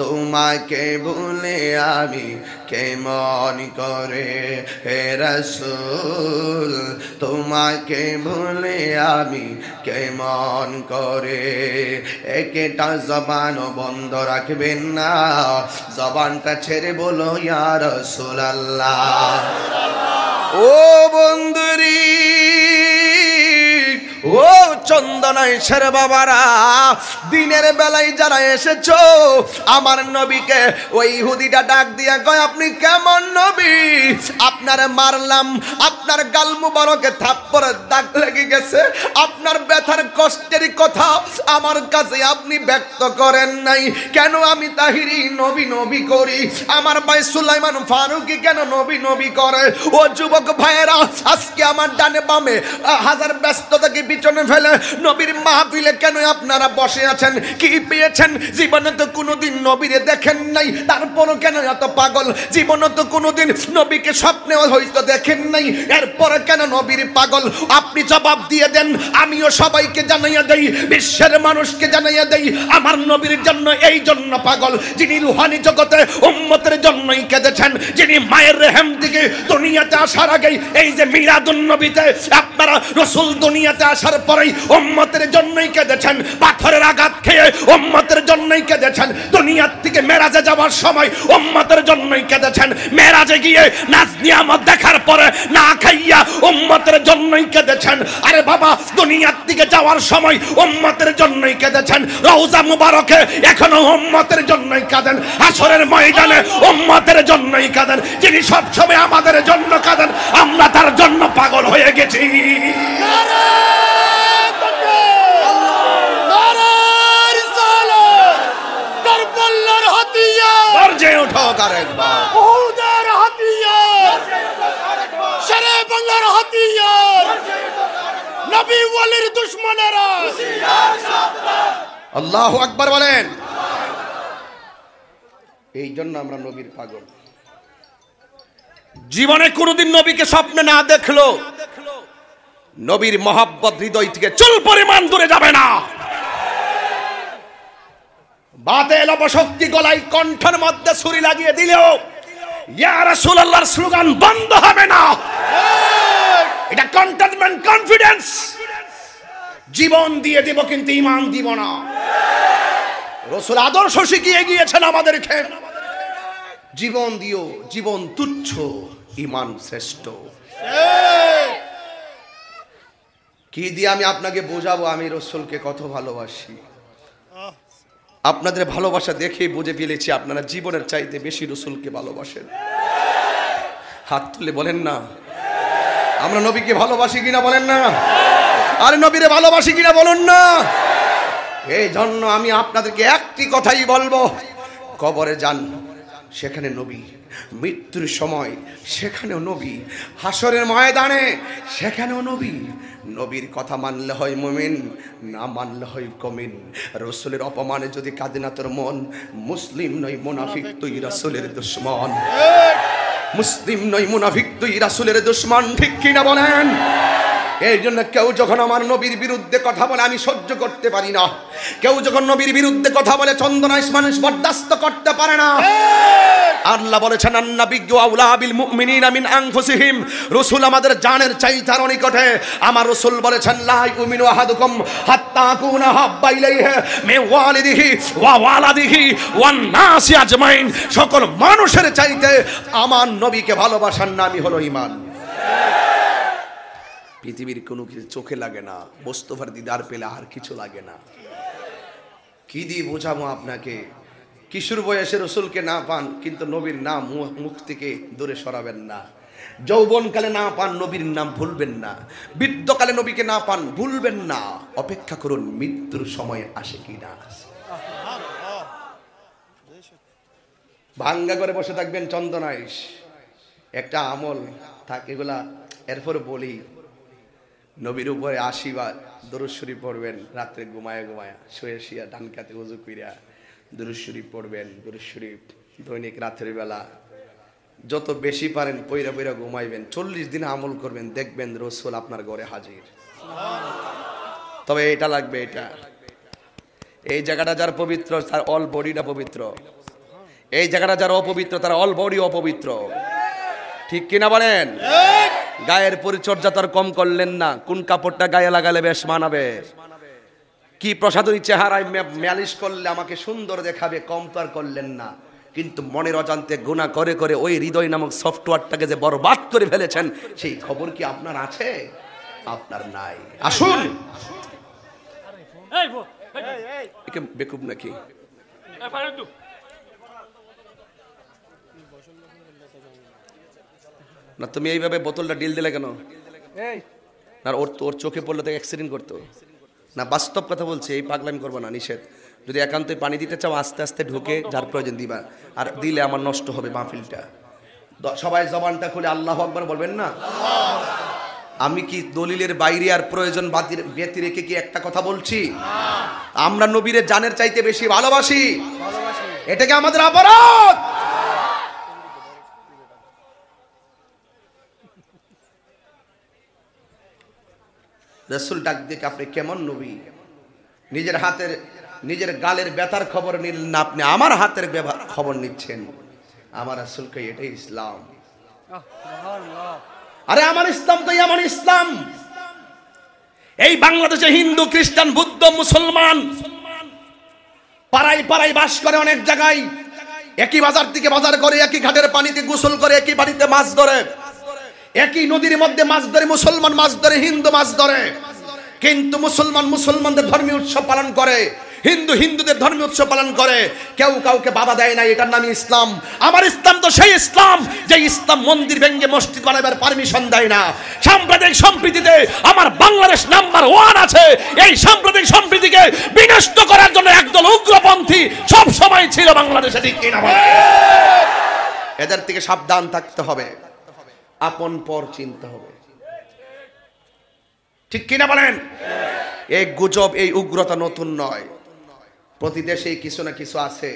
Speaker 1: তোমাকে বলে আমি কেমন করে হে রসুল তোমাকে ভুলে আমি কেমন করে একেটা জবান বন্ধ রাখবেন না জবানটা ছেড়ে বলো ইয়ার রসুল আল্লাহ ও বন্ধুরী ও চন্দনায় শের বাবারা দিনের বেলায় যারা এসেছ আমার নবীকে ওই হুদিটা ডাক দিয়া কয় আপনি কেমন নবী আপনার মারলাম আপনার গাল মুবারকে থাপ্পড়ে দাগ লেগে গেছে আপনার ব্যথার কষ্টের কথা আমার কাছে আপনি ব্যক্ত করেন নাই কেন আমি তাহিরি নবী নবী করি আমার ভাই সুলাইমান ফারুকি কেন নবী নবী করে ও যুবক ভাইয়েরা আজকে আমার ডানে বামে হাজার ব্যস্ততাকে পিছনে ফেলে নবীর মাহফিলে কেন আপনারা বসে আছেন কি পেয়েছেন জীবনে তো কোনোদিন নবীরে দেখেন নাই তারপরও কেন এত পাগল জীবনে তো কোনোদিন নবীকে স্বপ্নে হয়তো দেখেন নাই এরপরে কেন নবীর পাগল আপনি জবাব দিয়ে দেন আমিও সবাইকে জানাইয়া দেই বিশ্বের মানুষকে জানাইয়া দেই আমার নবীর জন্য এই জন্য পাগল যিনি রুহানি জগতে উম্মতের জন্যই কেঁদেছেন যিনি মায়ের রেহেম থেকে দুনিয়াতে আসার আগেই এই যে মিলাদুন নবীতে আপনারা রসুল দুনিয়াতে আসার পরেই উম্মতের জন্যই কেঁদেছেন পাথরের আঘাত খেয়ে উম্মতের জন্যই কেঁদেছেন দুনিয়ার থেকে মেরাজে যাওয়ার সময় উম্মতের জন্যই কেঁদেছেন মেরাজে গিয়ে নাচ নিয়ামত দেখার পরে না খাইয়া উম্মতের জন্যই কেঁদেছেন আরে বাবা দুনিয়ার দিকে যাওয়ার মরার সময় উম্মতের জন্যই কেঁদেছেন রওজা মুবারকে এখনো উম্মতের জন্যই কাঁদেন আসরের ময়দানে উম্মতের জন্যই কাঁদেন যিনি সবসময় আমাদের জন্য কাঁদেন আমরা তার জন্য পাগল হয়ে গেছি গর্জে ওঠো আরেকবার হাতিয়ার হাতিয়ার নবী ওয়ালির দুশ্মনেরা আল্লাহ আকবার বলেন এই জন্য আমরা নবীর পাগল জীবনে কোনদিন নবীকে স্বপ্নে না দেখলো নবীর মহাব্বত হৃদয় থেকে চুল পরিমাণ দূরে যাবে না বাতেল অপশক্তি গলায় কণ্ঠের মধ্যে ছুরি লাগিয়ে দিলেও ইয়া রাসূলুল্লাহর স্লোগান বন্ধ হবে না ঠিক এটা কন্টেন্টমেন্ট কনফিডেন্স জীবন দিয়ে দেব কিন্তু ইমান দিব না রসুল আদর্শ শিখিয়ে গিয়েছেন আমাদেরকে জীবন দিও জীবন তুচ্ছ ইমান শ্রেষ্ঠ কি দিয়ে আমি আপনাকে বোঝাবো আমি রসুলকে কত ভালোবাসি আপনাদের ভালোবাসা দেখে বুঝে ফেলেছি আপনারা জীবনের চাইতে বেশি রসুলকে ভালোবাসেন হাত তুলে বলেন না আমরা নবীকে ভালোবাসি কিনা বলেন না আর নবীরে ভালোবাসি কিনা বলুন না এই জন্য আমি আপনাদেরকে একটি কথাই বলবো কবরে যান সেখানে নবী মৃত্যুর সময় সেখানেও নবী হাসরের ময়দানে সেখানেও নবী নবীর কথা মানলে হয় মমিন না মানলে হয় কমিন রসুলের অপমানে যদি কাঁদে না তোর মন মুসলিম নয় মোনাফিক তুই রসুলের দুশ্মন মুসলিম নই মুনাফিক দুই রাসুলের দুশ্মন ঠিক কিনা বলেন এই জন্য কেউ যখন আমার নবীর বিরুদ্ধে কথা বলে আমি সহ্য করতে পারি না কেউ যখন নবীর বিরুদ্ধে কথা বলে চন্দনাইশ মানুষ বরদাস্ত করতে পারে না হ্যাঁ! আল্লাহ বলেছেন আন্না বিজ্ঞ আউলা বিল মুমিনিন আমিন আংফুসিহিম রসুল আমাদের জানের চাই তার নিকটে আমার রসুল বলেছেন লাই উমিন আহাদুকুম হাত্তা কুনা হাব্বা হে মে ওয়ালিদিহি ওয়া ওয়ালাদিহি ওয়ান নাসি আজমাইন সকল মানুষের চাইতে আমার নবীকে ভালোবাসার নামই হলো ঈমান ঠিক হ্যাঁ! পৃথিবীর কোনো কিছু চোখে লাগে না মোস্তফার দিদার পেলে আর কিছু লাগে না কি দিয়ে বোঝাবো আপনাকে কিশোর বয়সে রসুলকে না পান কিন্তু নবীর নাম মুখ থেকে দূরে সরাবেন না যৌবনকালে না পান নবীর নাম ভুলবেন না বৃদ্ধকালে নবীকে না পান ভুলবেন না অপেক্ষা করুন মৃত্যুর সময় আসে কি না ভাঙ্গা করে বসে থাকবেন চন্দনাইশ একটা আমল থাক এগুলা এরপর বলি নবীর উপরে আশীর্বাদ দরুশ্বরী পড়বেন রাত্রে ঘুমায়া ঘুমায়া শুয়ে শুয়া ডান কাতে উজু কইরা দরুশ্বরী পড়বেন দরুশ্বরী দৈনিক রাত্রের বেলা যত বেশি পারেন পৈরা পৈরা ঘুমাইবেন চল্লিশ দিন আমল করবেন দেখবেন রসুল আপনার ঘরে হাজির তবে এটা লাগবে এটা এই জায়গাটা যার পবিত্র তার অল বডিটা পবিত্র এই জায়গাটা যার অপবিত্র তার অল বডি অপবিত্র ঠিক কিনা বলেন গায়ের পরিচর্যা তার কম করলেন না কোন কাপড়টা গায়ে লাগালে বেশ মানাবে কি প্রসাদনী চেহারায় ম্যালিশ করলে আমাকে সুন্দর দেখাবে কম তো আর করলেন না কিন্তু মনের অজান্তে গুণা করে করে ওই হৃদয় নামক সফটওয়্যারটাকে যে বরবাদ করে ফেলেছেন সেই খবর কি আপনার আছে আপনার নাই আসুন বেকুব নাকি না তুমি এইভাবে বোতলটা ডিল দিলে কেন না ওর ওর চোখে পড়লে তো অ্যাক্সিডেন্ট করতো না বাস্তব কথা বলছি এই পাগলামি করবো না নিষেধ যদি একান্তই পানি দিতে চাও আস্তে আস্তে ঢুকে যার প্রয়োজন দিবা আর দিলে আমার নষ্ট হবে মাহফিলটা সবাই জবানটা খুলে আল্লাহ আকবর বলবেন না আমি কি দলিলের বাইরে আর প্রয়োজন ব্যক্তি ব্যতি রেখে কি একটা কথা বলছি আমরা নবীরের জানের চাইতে বেশি ভালোবাসি এটাকে আমাদের অপরাধ রসুল ডাক দিকে আপনি কেমন নবী নিজের হাতের নিজের গালের ব্যথার খবর নিলেন না আপনি আমার হাতের খবর নিচ্ছেন আমার রসুলকে এটাই ইসলাম আরে আমার ইসলাম তো আমার ইসলাম এই বাংলাদেশে হিন্দু খ্রিস্টান বুদ্ধ মুসলমান পাড়ায় পাড়ায় বাস করে অনেক জায়গায় একই বাজার থেকে বাজার করে একই ঘাটের পানিতে গোসল করে একই বাড়িতে মাছ ধরে একই নদীর মধ্যে মাছ ধরে মুসলমান মাছ ধরে হিন্দু মাছ ধরে কিন্তু মুসলমান মুসলমানদের ধর্মীয় উৎসব পালন করে হিন্দু হিন্দুদের ধর্মীয় উৎসব পালন করে কেউ কাউকে বাধা দেয় না এটার নাম ইসলাম আমার ইসলাম তো সেই ইসলাম যে ইসলাম মন্দির ভেঙ্গে মসজিদ বানাবার পারমিশন দেয় না সাম্প্রদায়িক সম্প্রীতিতে আমার বাংলাদেশ নাম্বার ওয়ান আছে এই সাম্প্রদায়িক সম্প্রীতিকে বিনষ্ট করার জন্য একদল উগ্রপন্থী সব সময় ছিল বাংলাদেশে এদের থেকে সাবধান থাকতে হবে আপন পর চিন্তা হবে ঠিক কিনা বলেন এই গুজব এই উগ্রতা নতুন নয় প্রতি দেশে কিছু না কিছু আছে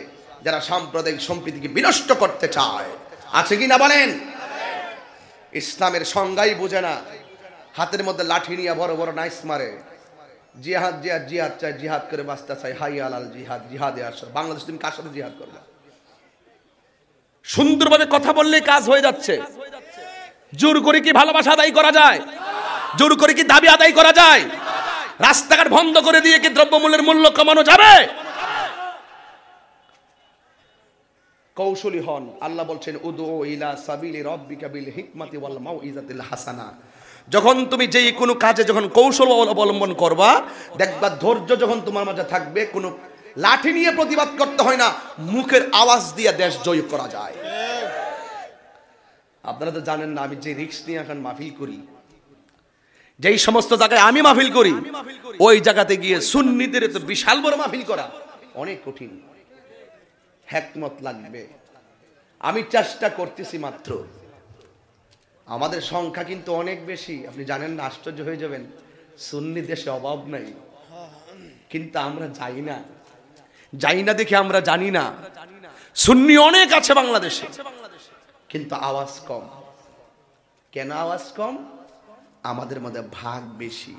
Speaker 1: যারা সাম্প্রদায়িক সম্প্রীতিকে বিনষ্ট করতে চায় আছে কিনা বলেন ইসলামের সংজ্ঞাই বুঝে না হাতের মধ্যে লাঠি নিয়ে বড় বড় নাইস মারে জিহাদ জিহাদ জিহাদ চাই জিহাদ করে বাঁচতে চাই হাই আলাল জিহাদ জিহাদে আসো বাংলাদেশ তুমি কার সাথে জিহাদ করবে সুন্দরভাবে কথা বললে কাজ হয়ে যাচ্ছে জোর করে কি ভালোবাসা আদায় করা যায় জোর করে কি দাবি আদায় করা যায় রাস্তাঘাট বন্ধ করে দিয়ে কি দ্রব্যমূল্যের মূল্য কমানো যাবে কৌশলী হন আল্লাহ বলছেন উদু ইলা সাবিলি রব্বিকা বিল হিকমাতি ওয়াল মাউইজাতিল হাসানা যখন তুমি যেই কোনো কাজে যখন কৌশল অবলম্বন করবা দেখবা ধৈর্য যখন তোমার মাঝে থাকবে কোনো লাঠি নিয়ে প্রতিবাদ করতে হয় না মুখের আওয়াজ দিয়ে দেশ জয় করা যায় আপনারা তো জানেন না আমি যে রিক্স নিয়ে এখন মাহফিল করি যেই সমস্ত জায়গায় আমি মাহফিল করি ওই জায়গাতে গিয়ে সুন্নিদের তো বিশাল বড় মাহফিল করা অনেক কঠিন হ্যাকমত লাগবে আমি চেষ্টা করতেছি মাত্র আমাদের সংখ্যা কিন্তু অনেক বেশি আপনি জানেন না আশ্চর্য হয়ে যাবেন সুন্নি দেশে অভাব নাই কিন্তু আমরা যাই না যাই না দেখে আমরা জানি না সুন্নি অনেক আছে বাংলাদেশে কিন্তু আওয়াজ কম কেন আওয়াজ কম আমাদের মধ্যে ভাগ বেশি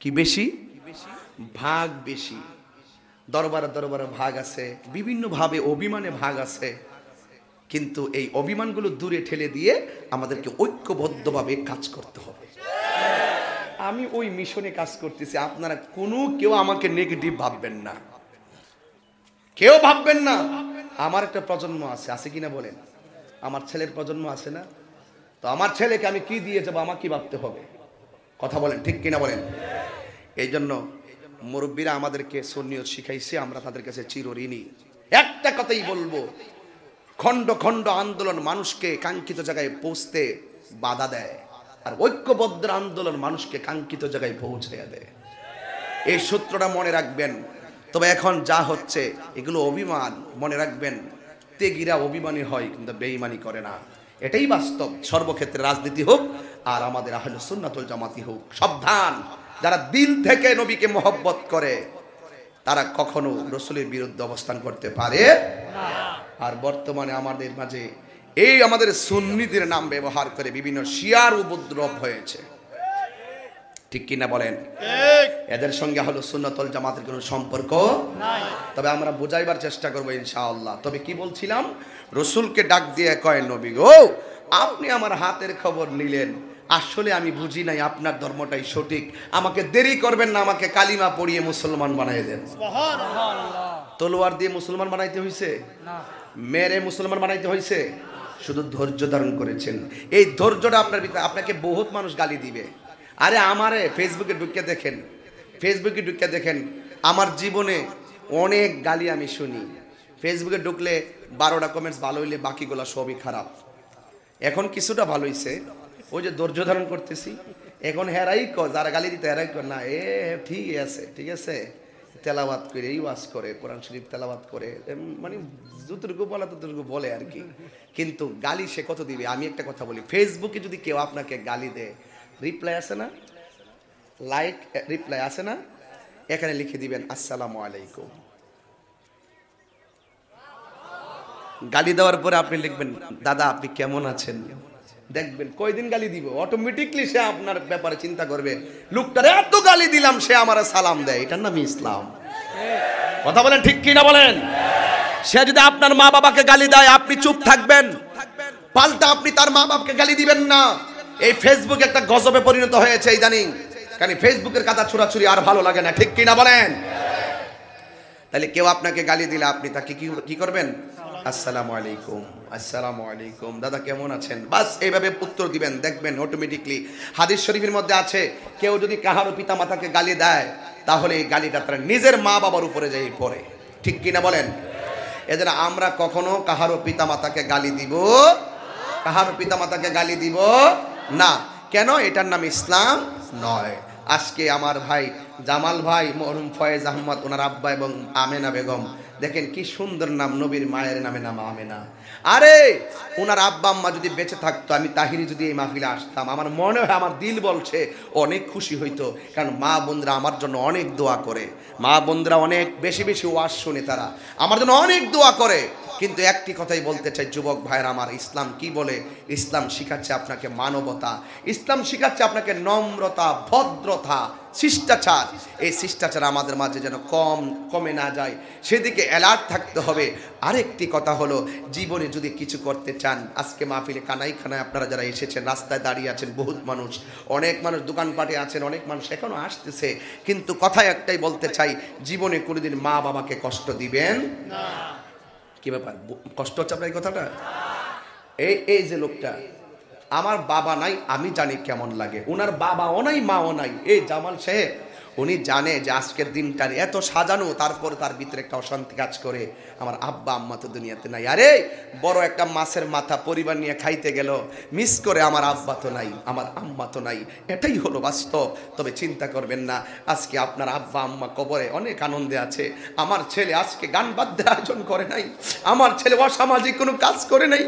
Speaker 1: কি বেশি ভাগ বেশি দরবারে দরবারে ভাগ আছে বিভিন্নভাবে অভিমানে ভাগ আছে কিন্তু এই অভিমানগুলো দূরে ঠেলে দিয়ে আমাদেরকে ঐক্যবদ্ধভাবে কাজ করতে হবে আমি ওই মিশনে কাজ করতেছি আপনারা কোনো কেউ আমাকে নেগেটিভ ভাববেন না কেউ ভাববেন না আমার একটা প্রজন্ম আছে আছে কিনা বলেন আমার ছেলের প্রজন্ম আছে না তো আমার ছেলেকে আমি কি দিয়ে যাবো আমার কি ভাবতে হবে কথা বলেন ঠিক কিনা বলেন এই জন্য মুরব্বীরা আমাদেরকে সন্নিয়ত শিখাইছে আমরা তাদের কাছে চিরঋণী একটা কথাই বলবো খণ্ড খণ্ড আন্দোলন মানুষকে কাঙ্ক্ষিত জায়গায় পৌঁছতে বাধা দেয় আর ঐক্যবদ্ধ আন্দোলন মানুষকে কাঙ্ক্ষিত জায়গায় পৌঁছাইয়া দেয় এই সূত্রটা মনে রাখবেন তবে এখন যা হচ্ছে এগুলো অভিমান মনে রাখবেন ত্যাগীরা অভিমানী হয় কিন্তু বেইমানি করে না এটাই বাস্তব সর্বক্ষেত্রে রাজনীতি হোক আর আমাদের আহলে সুন্নাতুল জামাতি হোক সাবধান যারা দিল থেকে নবীকে মহব্বত করে তারা কখনো রসুলের বিরুদ্ধে অবস্থান করতে পারে আর বর্তমানে আমাদের মাঝে এই আমাদের সুন্নিদের নাম ব্যবহার করে বিভিন্ন শিয়ার উপদ্রব হয়েছে ঠিক কিনা বলেন এদের সঙ্গে হলো সুন্নতল জামাতের কোনো সম্পর্ক তবে আমরা বোঝাইবার চেষ্টা করবো ইনশাআল্লাহ তবে কি বলছিলাম রসুলকে ডাক দিয়ে কয় নবী গো আপনি আমার হাতের খবর নিলেন আসলে আমি বুঝি নাই আপনার ধর্মটাই সঠিক আমাকে দেরি করবেন না আমাকে কালিমা পড়িয়ে মুসলমান বানাই দেন তলোয়ার দিয়ে মুসলমান বানাইতে হয়েছে মেরে মুসলমান বানাইতে হয়েছে শুধু ধৈর্য ধারণ করেছেন এই ধৈর্যটা আপনার ভিতরে আপনাকে বহুত মানুষ গালি দিবে আরে আমারে ফেসবুকে ঢুকে দেখেন ফেসবুকে ঢুকে দেখেন আমার জীবনে অনেক গালি আমি শুনি ফেসবুকে ঢুকলে বারোটা কমেন্টস ভালো হইলে বাকিগুলো সবই খারাপ এখন কিছুটা ভালো হইছে ওই যে ধৈর্য ধারণ করতেছি এখন হেরাই ক যারা গালি দিতে হেরাই ক না এ ঠিক আছে ঠিক আছে তেলাবাত করে এই ওয়াজ করে কোরআন শরীফ তেলাবাত করে মানে যতটুকু বলা ততটুকু বলে আর কি কিন্তু গালি সে কত দিবে আমি একটা কথা বলি ফেসবুকে যদি কেউ আপনাকে গালি দেয় রিপ্লাই আছে না লাইক রিপ্লাই আছে না এখানে লিখে দিবেন আসসালামু আলাইকুম গালি দেওয়ার পরে আপনি লিখবেন দাদা আপনি কেমন আছেন দেখবেন কয়দিন গালি দিব অটোমেটিকলি সে আপনার ব্যাপারে চিন্তা করবে লোকটারে এত গালি দিলাম সে আমার সালাম দেয় এটার নাম ইসলাম কথা বলেন ঠিক কিনা বলেন সে যদি আপনার মা বাবাকে গালি দেয় আপনি চুপ থাকবেন পাল্টা আপনি তার মা বাবাকে গালি দিবেন না এই ফেসবুক একটা গজবে পরিণত হয়েছে ইদানিং কারণ ফেসবুকের কাদা ছুরাছুরি আর ভালো লাগে না ঠিক কিনা বলেন তাহলে কেউ আপনাকে গালি দিলে আপনি তাকে কি করবেন আসসালামু আলাইকুম আসসালামু আলাইকুম দাদা কেমন আছেন বাস এইভাবে উত্তর দিবেন দেখবেন অটোমেটিকলি হাদিস শরীফের মধ্যে আছে কেউ যদি কাহারও পিতা মাতাকে গালি দেয় তাহলে এই গালিটা তার নিজের মা বাবার উপরে যাই পড়ে ঠিক কিনা বলেন এদের আমরা কখনো কাহারও পিতা মাতাকে গালি দিব কাহারও পিতা মাতাকে গালি দিব না কেন এটার নাম ইসলাম নয় আজকে আমার ভাই জামাল ভাই মরুম ফয়েজ আহমদ ওনার আব্বা এবং আমেনা বেগম দেখেন কি সুন্দর নাম নবীর মায়ের নামে নাম আমেনা আরে ওনার আব্বা আম্মা যদি বেঁচে থাকতো আমি তাহিরি যদি এই মাহফিলে আসতাম আমার মনে হয় আমার দিল বলছে অনেক খুশি হইতো কারণ মা বন্ধুরা আমার জন্য অনেক দোয়া করে মা বন্ধুরা অনেক বেশি বেশি ওয়াশ শুনে তারা আমার জন্য অনেক দোয়া করে কিন্তু একটি কথাই বলতে চাই যুবক ভাইয়ের আমার ইসলাম কি বলে ইসলাম শিখাচ্ছে আপনাকে মানবতা ইসলাম শিখাচ্ছে আপনাকে নম্রতা ভদ্রতা শিষ্টাচার এই শিষ্টাচার আমাদের মাঝে যেন কম কমে না যায় সেদিকে অ্যালার্ট থাকতে হবে আরেকটি কথা হলো জীবনে যদি কিছু করতে চান আজকে মাহফিলে কানাই খানায় আপনারা যারা এসেছেন রাস্তায় দাঁড়িয়ে আছেন বহুত মানুষ অনেক মানুষ দোকানপাটে আছেন অনেক মানুষ এখনও আসতেছে কিন্তু কথা একটাই বলতে চাই জীবনে কোনোদিন মা বাবাকে কষ্ট দিবেন না কি ব্যাপার কষ্ট হচ্ছে আপনার এই কথাটা এই এই যে লোকটা আমার বাবা নাই আমি জানি কেমন লাগে ওনার বাবাও নাই মাও নাই এই জামাল সাহেব উনি জানে যে আজকের দিনটার এত সাজানো তারপর তার ভিতরে একটা অশান্তি কাজ করে আমার আব্বা আম্মা তো দুনিয়াতে নাই আরে বড় একটা মাছের মাথা পরিবার নিয়ে খাইতে গেল মিস করে আমার আব্বা তো নাই আমার আম্মা তো নাই এটাই হলো বাস্তব তবে চিন্তা করবেন না আজকে আপনার আব্বা আম্মা কবরে অনেক আনন্দে আছে আমার ছেলে আজকে গান বাদ্যের আয়োজন করে নাই আমার ছেলে অসামাজিক কোনো কাজ করে নাই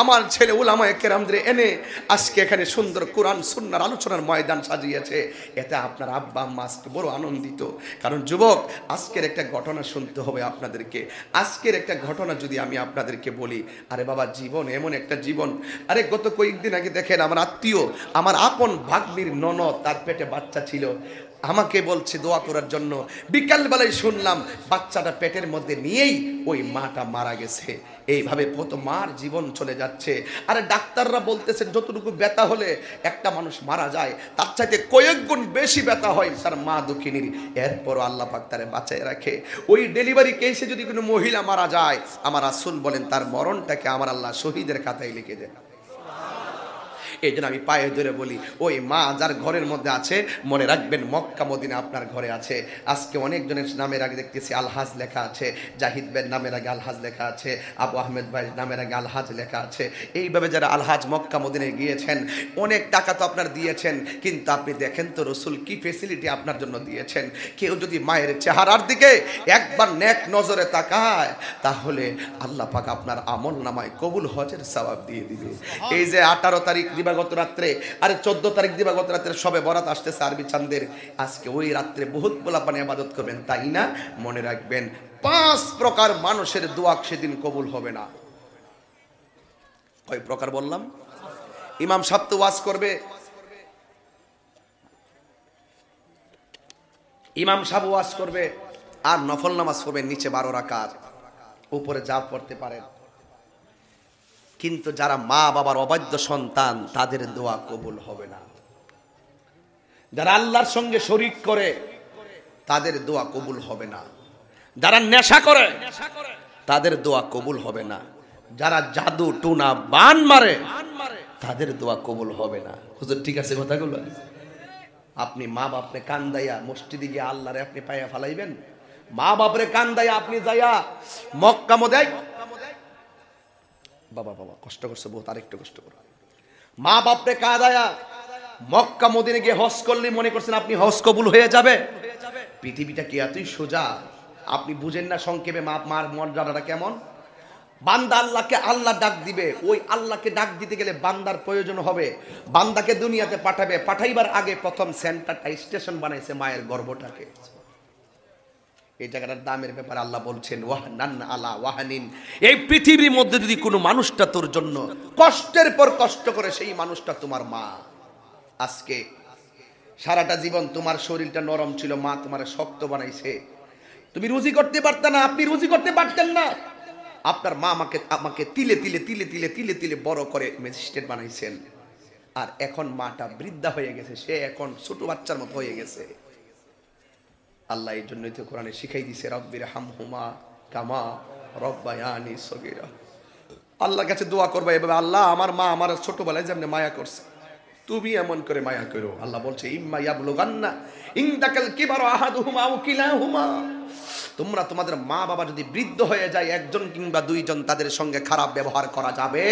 Speaker 1: আমার ছেলে ওলামায় কেরামদের এনে আজকে এখানে সুন্দর কোরআন সুন্নার আলোচনার ময়দান সাজিয়েছে এতে আপনার আব্বা আম্মা আজকে আজকে বড় আনন্দিত কারণ যুবক আজকের একটা ঘটনা শুনতে হবে আপনাদেরকে আজকের একটা ঘটনা যদি আমি আপনাদেরকে বলি আরে বাবা জীবন এমন একটা জীবন আরে গত কয়েকদিন আগে দেখেন আমার আত্মীয় আমার আপন ভাগ্নির ননদ তার পেটে বাচ্চা ছিল আমাকে বলছে দোয়া করার জন্য বিকালবেলায় শুনলাম বাচ্চাটা পেটের মধ্যে নিয়েই ওই মাটা মারা গেছে এইভাবে কত মার জীবন চলে যাচ্ছে আরে ডাক্তাররা বলতেছে যতটুকু ব্যথা হলে একটা মানুষ মারা যায় তার চাইতে কয়েক গুণ বেশি ব্যথা হয় তার মা দুঃখিনীর এরপরও আল্লাহ পাক্তারে বাঁচায় রাখে ওই ডেলিভারি কেসে যদি কোনো মহিলা মারা যায় আমার আসুন বলেন তার মরণটাকে আমার আল্লাহ শহীদের খাতায় লিখে দেয় এই জন্য আমি পায়ে ধরে বলি ওই মা যার ঘরের মধ্যে আছে মনে রাখবেন মক্কা মদিনে আপনার ঘরে আছে আজকে অনেকজনের নামের আগে দেখতেছি আলহাজ লেখা আছে জাহিদ বেন নামের আগে আলহাজ লেখা আছে আবু আহমেদ ভাই নামের আগে আলহাজ লেখা আছে এইভাবে যারা আলহাজ মক্কা মদিনে গিয়েছেন অনেক টাকা তো আপনার দিয়েছেন কিন্তু আপনি দেখেন তো রসুল কি ফেসিলিটি আপনার জন্য দিয়েছেন কেউ যদি মায়ের চেহারার দিকে একবার নেক নজরে তাকায় তাহলে আল্লাহ পাক আপনার আমল নামায় কবুল হজের সবাব দিয়ে দিবে এই যে আঠারো তারিখ দিবাগত রাত্রে আরে চোদ্দ তারিখ দিবাগত রাত্রে সবে বরাত আসতেছে আরবি চান্দের আজকে ওই রাত্রে বহুত পানি আবাদত করবেন তাই না মনে রাখবেন পাঁচ প্রকার মানুষের দোয়াক সেদিন কবুল হবে না কয় প্রকার বললাম ইমাম সাপ্ত ওয়াজ করবে ইমাম সাহেব ওয়াজ করবে আর নফল নামাজ করবে নিচে বারো রাকাত উপরে যা পড়তে পারেন কিন্তু যারা মা বাবার অবাধ্য সন্তান তাদের দোয়া কবুল হবে না যারা আল্লাহর সঙ্গে শরিক করে তাদের দোয়া কবুল হবে না যারা নেশা করে তাদের দোয়া কবুল হবে না যারা জাদু টুনা বান মারে তাদের দোয়া কবুল হবে না হুজুর ঠিক আছে কথাগুলো আপনি মা বাপরে কান্দাইয়া মসজিদে গিয়ে আল্লাহরে আপনি পায়া ফালাইবেন মা বাপরে কান্দাইয়া আপনি যাইয়া মক্কা মদাই বাবা বাবা কষ্ট করছে বহু আরেকটু একটু কষ্ট করো মা বাপরে কাদায়া মক্কা মদিনে গিয়ে হস করলে মনে করছেন আপনি হস কবুল হয়ে যাবে পৃথিবীটা কি এতই সোজা আপনি বুঝেন না সংক্ষেপে মা মার মর্যাদাটা কেমন বান্দা আল্লাহকে আল্লাহ ডাক দিবে ওই আল্লাহকে ডাক দিতে গেলে বান্দার প্রয়োজন হবে বান্দাকে দুনিয়াতে পাঠাবে পাঠাইবার আগে প্রথম সেন্টারটা স্টেশন বানাইছে মায়ের গর্ভটাকে এই জায়গাটার দামের ব্যাপারে আল্লাহ বলছেন ওয়াহনান আলা ওয়াহানিন এই পৃথিবীর মধ্যে যদি কোনো মানুষটা তোর জন্য কষ্টের পর কষ্ট করে সেই মানুষটা তোমার মা আজকে সারাটা জীবন তোমার শরীরটা নরম ছিল মা তোমার শক্ত বানাইছে তুমি রুজি করতে পারতা না আপনি রুজি করতে পারতেন না আপনার মা আমাকে আমাকে তিলে তিলে তিলে তিলে তিলে তিলে বড় করে ম্যাজিস্ট্রেট বানাইছেন আর এখন মাটা বৃদ্ধা হয়ে গেছে সে এখন ছোট বাচ্চার মতো হয়ে গেছে আল্লাহ এই জন্যই তো কোরআনে শিখাই দিছে রব্বির হাম হুমা কামা রব্বায়ানি সগিরা আল্লাহর কাছে দোয়া করবা এভাবে আল্লাহ আমার মা আমার ছোটবেলায় যেমনি মায়া করছে তুমি এমন করে মায়া করো আল্লাহ বলছে ইম্মা ইয়াবলুগান্না ইনদাকাল কিবার আহাদুহুমা উকিলা কিলাহুমা তোমরা তোমাদের মা বাবা যদি বৃদ্ধ হয়ে যায় একজন কিংবা দুইজন তাদের সঙ্গে খারাপ ব্যবহার করা যাবে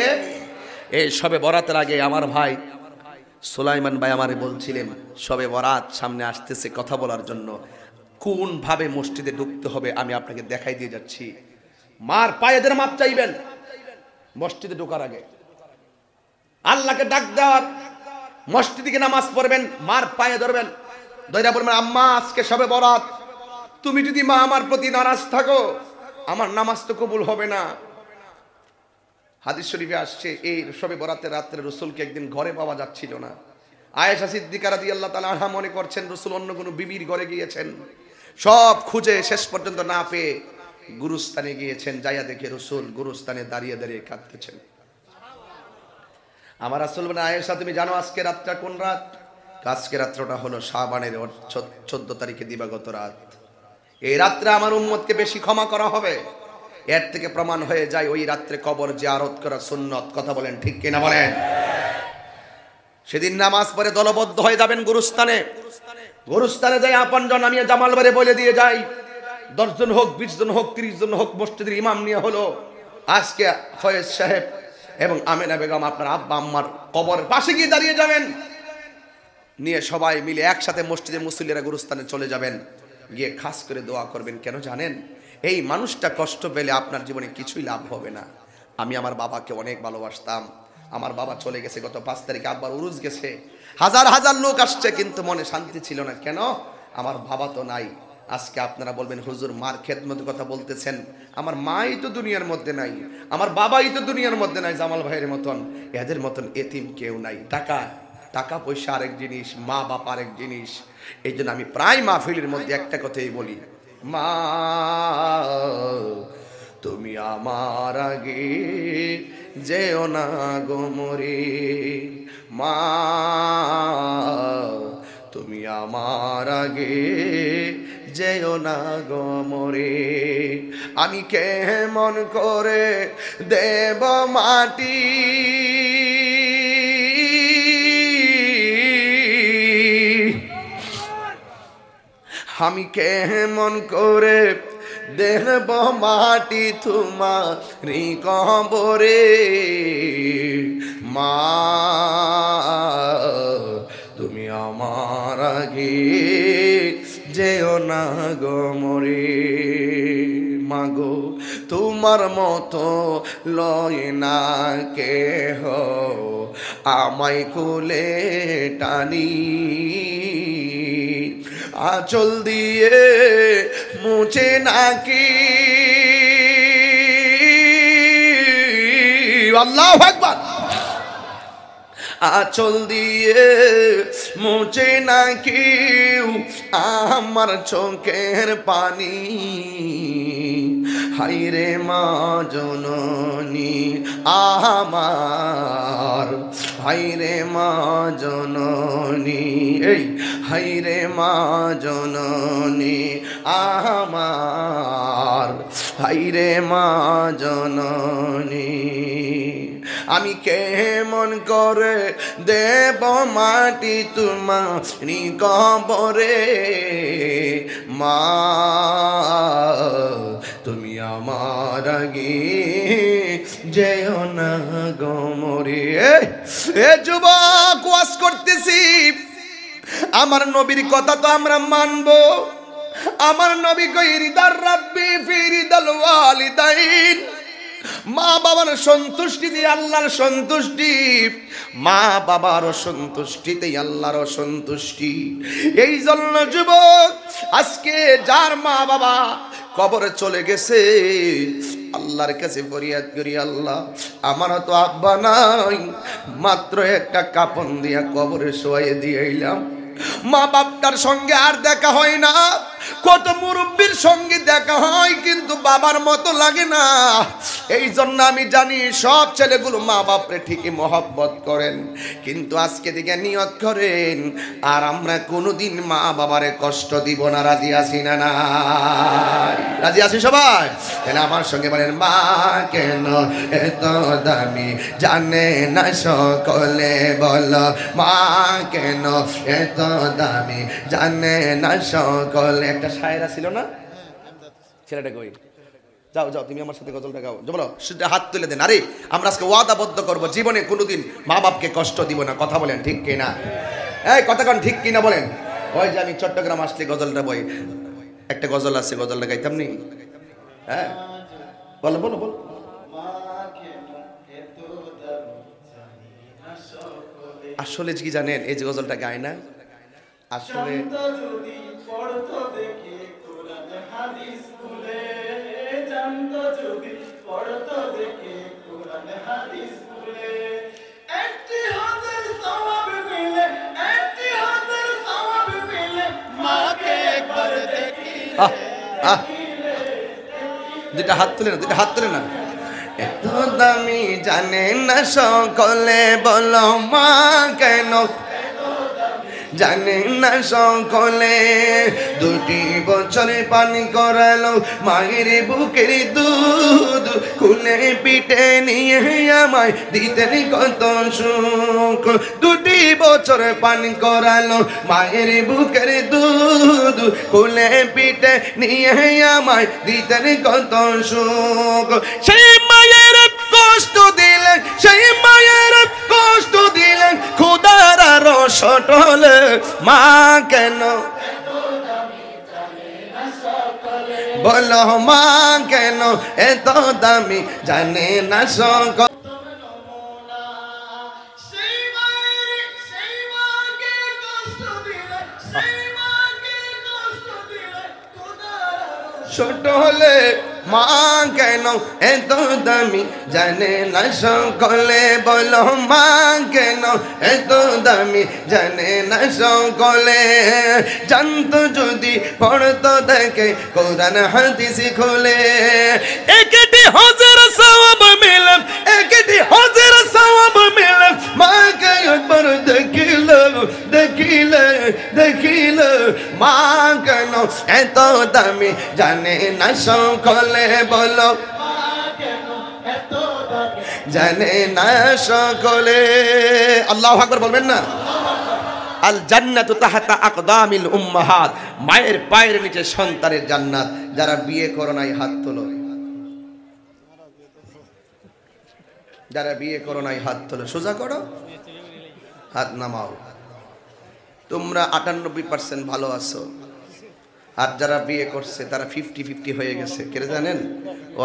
Speaker 1: এই সবে বরাতের আগে আমার ভাই সুলাইমান ভাই আমারে বলছিলেন সবে বরাত সামনে আসতেছে কথা বলার জন্য কোনভাবে মসজিদে ঢুকতে হবে আমি আপনাকে দেখাই দিয়ে যাচ্ছি মার পায়েদের মাপ চাইবেন মসজিদে ঢোকার আগে আল্লাহকে ডাক দেওয়ার মসজিদকে নামাজ পড়বেন মার পায়ে ধরবেন দৈরা পড়বেন আম্মা আজকে সবে বরাত তুমি যদি মা আমার প্রতি নারাজ থাকো আমার নামাজ তো কবুল হবে না হাদিস শরীফে আসছে এই সবে বরাতে রাত্রে রসুলকে একদিন ঘরে পাওয়া যাচ্ছিল না আয়েশা সিদ্দিকারা দিয়ে আল্লাহ তালা আহা মনে করছেন রসুল অন্য কোনো বিবির ঘরে গিয়েছেন সব খুঁজে শেষ পর্যন্ত না পেয়ে গুরুস্থানে গিয়েছেন যাইয়া দেখে রসুল গুরুস্থানে দাঁড়িয়ে দাঁড়িয়ে কাঁদতেছেন আমার আসল মানে আয়েশা তুমি জানো আজকে রাতটা কোন রাত আজকে রাত্রটা হলো শাহবানের চোদ্দ তারিখে দিবাগত রাত এই রাত্রে আমার উম্মতকে বেশি ক্ষমা করা হবে এর থেকে প্রমাণ হয়ে যায় ওই রাত্রে কবর যে আরত করা সুন্নত কথা বলেন ঠিক কিনা বলেন সেদিন নামাজ পরে দলবদ্ধ হয়ে যাবেন গুরুস্থানে গরুস্থানে যাই জন আমি জামালবারে বলে দিয়ে যাই দশজন হোক বিশ জন হোক তিরিশ জন হোক মসজিদের ইমাম নিয়ে হলো আজকে ফয়েজ সাহেব এবং আমেনা বেগম আপনার আব্বা আম্মার কবর পাশে গিয়ে দাঁড়িয়ে যাবেন নিয়ে সবাই মিলে একসাথে মসজিদে মুসলিরা গুরুস্থানে চলে যাবেন গিয়ে খাস করে দোয়া করবেন কেন জানেন এই মানুষটা কষ্ট পেলে আপনার জীবনে কিছুই লাভ হবে না আমি আমার বাবাকে অনেক ভালোবাসতাম আমার বাবা চলে গেছে গত পাঁচ তারিখে আব্বার উরুজ গেছে হাজার হাজার লোক আসছে কিন্তু মনে শান্তি ছিল না কেন আমার বাবা তো নাই আজকে আপনারা বলবেন হুজুর মার খেদমত কথা বলতেছেন আমার মাই তো দুনিয়ার মধ্যে নাই আমার বাবাই তো দুনিয়ার মধ্যে নাই জামাল ভাইয়ের মতন এদের মতন এতিম কেউ নাই টাকা টাকা পয়সা আরেক জিনিস মা বাপ আরেক জিনিস এই জন্য আমি প্রায় মাহফিলের মধ্যে একটা কথাই বলি মা তুমি আমার আগে যেও না গোমরে মা তুমি আমার আগে যেও না গমরে আমি মন করে দেব মাটি আমি মন করে দেব মাটি তোমার কবরে মা তুমি আমার আগে যেও না গো মরে মাগো তোমার মতো লয় না কেহ আমায় কোলে টানি আচল দিয়ে মুছে নাকি আল্লাহ ভগবান আচল দিয়ে মুছে না কেউ আমার চোখের পানি হাইরে মা জননী আমার হাইরে মা জননী এই হাইরে মা জননী আমার হাইরে মা জননী আমি কেমন করে দেব মাটি তোমার কবরে মা তুমি আমার আগে যেও না গমরে এ যুবক ওয়াস করতেছি আমার নবীর কথা তো আমরা মানবো আমার নবী গৈরিদার রাব্বি ফিরিদাল ওয়ালিদাইন মা বাবার সন্তুষ্টি দিয়ে আল্লাহর সন্তুষ্টি মা বাবার সন্তুষ্টিতে আল্লাহর সন্তুষ্টি এই জন্য যুবক আজকে যার মা বাবা কবরে চলে গেছে আল্লাহর কাছে ফরিয়াদ করি আল্লাহ আমার তো আব্বা নাই মাত্র একটা কাপন দিয়া কবরে শোয়াই দিয়ে এলাম মা বাপটার সঙ্গে আর দেখা হয় না কত মুরব্বীর সঙ্গে দেখা হয় কিন্তু বাবার মতো লাগে না এই জন্য আমি জানি সব ছেলেগুলো মা বাপরে ঠিকই মহব্বত করেন কিন্তু আজকে দিকে নিয়ত করেন আর আমরা কোনোদিন মা বাবারে কষ্ট দিব না রাজি আসি না না রাজি আসি সবাই তাহলে আমার সঙ্গে বলেন মা কেন এত দামি জানে না সকলে বল মা কেন এত দামি জানে না সকলে একটা সায়রা ছিল না হ্যাঁ, ছেলেটা কই যাও যাও তুমি আমার সাথে গজলটা গাও বলো হাত তুলে দেন আরে আমরা আজকে ওয়াদাবদ্ধ করবো জীবনে কোনোদিন মা বাপকে কষ্ট দিব না কথা বলেন ঠিক কিনা এই কথা কন ঠিক কিনা বলেন ওই যে আমি চট্টগ্রাম আসলে গজলটা বই একটা গজল আছে গজলটা গাইতাম নি হ্যাঁ বলো বলো বলো আসলে কি জানেন এই যে গজলটা গায় না আসলে যদি পড়তো হাত তুলে না যেটা হাত তুলে না এত দামি জানে না সকলে বলো মা কেন জানে না সকলে দুটি বছরে পানি করালো মায়ের বুকের দুধ খুলে পিঠে নিয়ে আমায় দিতেন কত সুখ দুটি বছরে পানি করালো মায়ের বুকের দুধ খুলে পিঠে নিয়ে আমায় দিতেন কত সুখ সেই কষ্ট দিলেন সেই মায়ের কষ্ট দিলেন খুদার রস টলে মা কেন বলো মা কেন এত দামি জানে না শঙ্ক ছোট হলে মা কেন এত দামি জানে না সকলে বলো মা কেন এত দামি জানে না সকলে জানত যদি পড়তো দেখে কোরআন হাদিস খোলে একটি হজর সওয়াব মিলাম একটি হজর সওয়াব মিলাম মা কে একবার দেখিল দেখিল দেখিল মা কেন এত দামি জানে না সকলে বলে বলো জানে না সকলে আল্লাহ আকবর বলবেন না আল জান্নাত তাহাতা আকদামিল উম্মাহাত মায়ের পায়ের নিচে সন্তানের জান্নাত যারা বিয়ে করো নাই হাত তোলো যারা বিয়ে করো নাই হাত তোলো সোজা করো হাত নামাও তোমরা আটানব্বই পার্সেন্ট ভালো আছো আর যারা বিয়ে করছে তারা ফিফটি ফিফটি হয়ে গেছে কেড়ে জানেন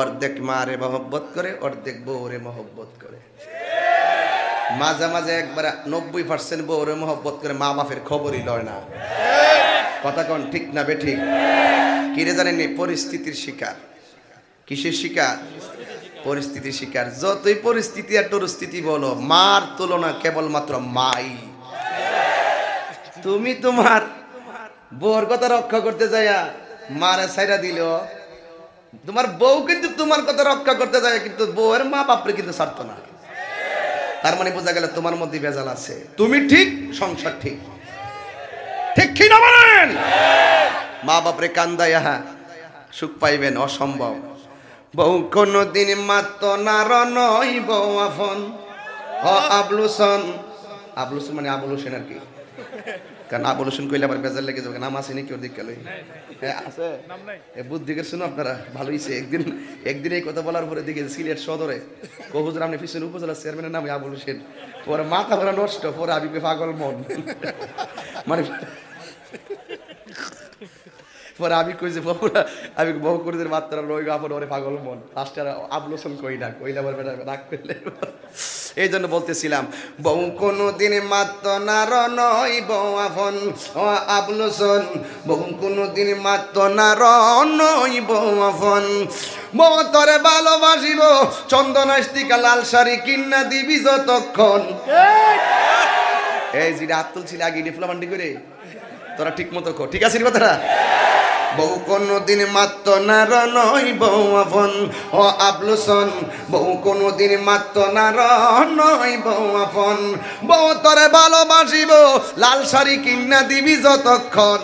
Speaker 1: অর্ধেক মা রে মহব্বত করে অর্ধেক রে মহব্বত করে মাঝে মাঝে একবার নব্বই পার্সেন্ট রে মহব্বত করে মা বাপের খবরই লয় না কথা কন ঠিক না বে ঠিক কিরে জানেনি পরিস্থিতির শিকার কিসের শিকার পরিস্থিতির শিকার যতই পরিস্থিতি আর দুরস্থিতি বলো মার তুলনা কেবলমাত্র মাই তুমি তোমার বউর কথা রক্ষা করতে যাইয়া মারে সাইরা দিল তোমার বউ কিন্তু তোমার কথা রক্ষা করতে যায় কিন্তু বউয়ের মা বাপরে কিন্তু ছাড়তো না তার মানে বোঝা গেল তোমার মধ্যে ভেজাল আছে তুমি ঠিক সংসার ঠিক ঠিক কি না বলেন মা বাপরে কান্দায় হ্যাঁ সুখ পাইবেন অসম্ভব বউ কোনদিন মাত্র নারণ বউ আফন আবলুসন আবলুসন মানে আবলুসন আর কি কারণ শুন কইলে আমার বেজার লেগে যাবে নাম আসেনি কেউ দিক গেল হ্যাঁ আছে বুদ্ধি করছেন আপনারা ভালো হয়েছে একদিন একদিন এই কথা বলার পরে দেখে সিলেট সদরে কহুজুর আপনি ফিসেন উপজেলা চেয়ারম্যানের নাম আবুল হোসেন পরে মাথা ভরা নষ্ট পরে আবি পাগল মন মানে পরে আমি কই যে আমি বহু করে মাত্রা লই গাফর ওরে পাগল মন লাস্টে আবলোচন কই না কই না বলবে রাগ করলে এই জন্য বলতেছিলাম বউ কোনো দিন মাত্র নার নয় বউ আফন আবলোচন বউ কোনো দিন মাত্র নার নয় বউ আফন মতরে তরে ভালোবাসিব চন্দনাস্তিকা লাল শাড়ি কিন্না দিবি যতক্ষণ এই যে হাত ছিল আগে ডিপ্লোমান্ডি করে তোরা ঠিক মতো খো ঠিক আছে কথাটা বউ কোনোদিন মাত্র নার নয় বউ আপন ও আবলুসন বউ কোনোদিন মাত্র নার নয় বউ আপন বউ তরে ভালোবাসিব লাল শাড়ি কিনা দিবি যতক্ষণ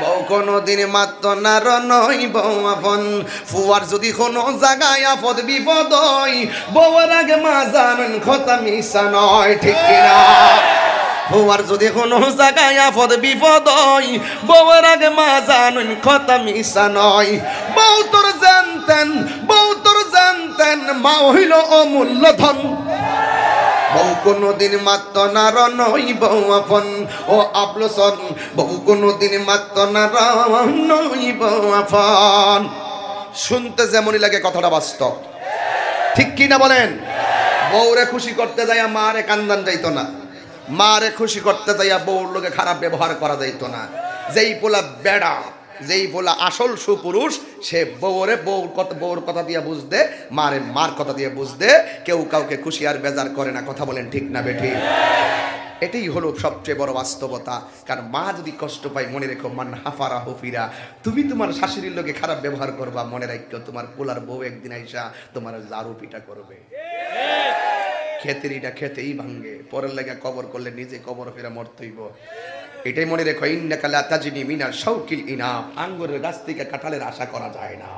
Speaker 1: বউ কোনো দিন মাত্র নার নই বউ আপন ফুয়ার যদি কোনো জায়গায় আপদ বিপদ বউর আগে মা জানেন খতা নয় ঠিক কিনা হওয়ার যদি কোনো জায়গায় আফদ বিপদ হয় বউয়ের আগে মা জানুন কথা মিশা নয় বউ তোর জানতেন বউ তোর জানতেন মা হইল অমূল্য ধন বউ কোনোদিন মাত্র নার নই বউ আপন ও আপলোচন বউ কোনোদিন মাত্র নার নই বউ আপন শুনতে যেমনই লাগে কথাটা বাস্তব ঠিক কি না বলেন বউরে খুশি করতে যাইয়া রে কান্দান যাইতো না মারে খুশি করতে যাইয়া বউর লোকে খারাপ ব্যবহার করা যাইত না যেই বলা বেড়া যেই বলা আসল সুপুরুষ সে বউরে বউর কথা বউর কথা দিয়ে বুঝতে মারে মার কথা দিয়ে বুঝতে কেউ কাউকে খুশি আর বেজার করে না কথা বলেন ঠিক না বেঠি এটাই হলো সবচেয়ে বড় বাস্তবতা কারণ মা যদি কষ্ট পায় মনে রেখো মান হাফারা হুফিরা তুমি তোমার শাশুড়ির লোকে খারাপ ব্যবহার করবা মনে রাখো তোমার পোলার বউ একদিন আইসা তোমার জারু পিঠা করবে ক্ষেতের এটা খেতেই ভাঙ্গে পরের লাগে কবর করলে নিজে কবর ফেরা মরতইব এটাই মনে রেখো ইন্নাকালা তাজিনি মিনা শৌকিল ইনা আঙ্গুরের গাছ থেকে কাঁঠালের আশা করা যায় না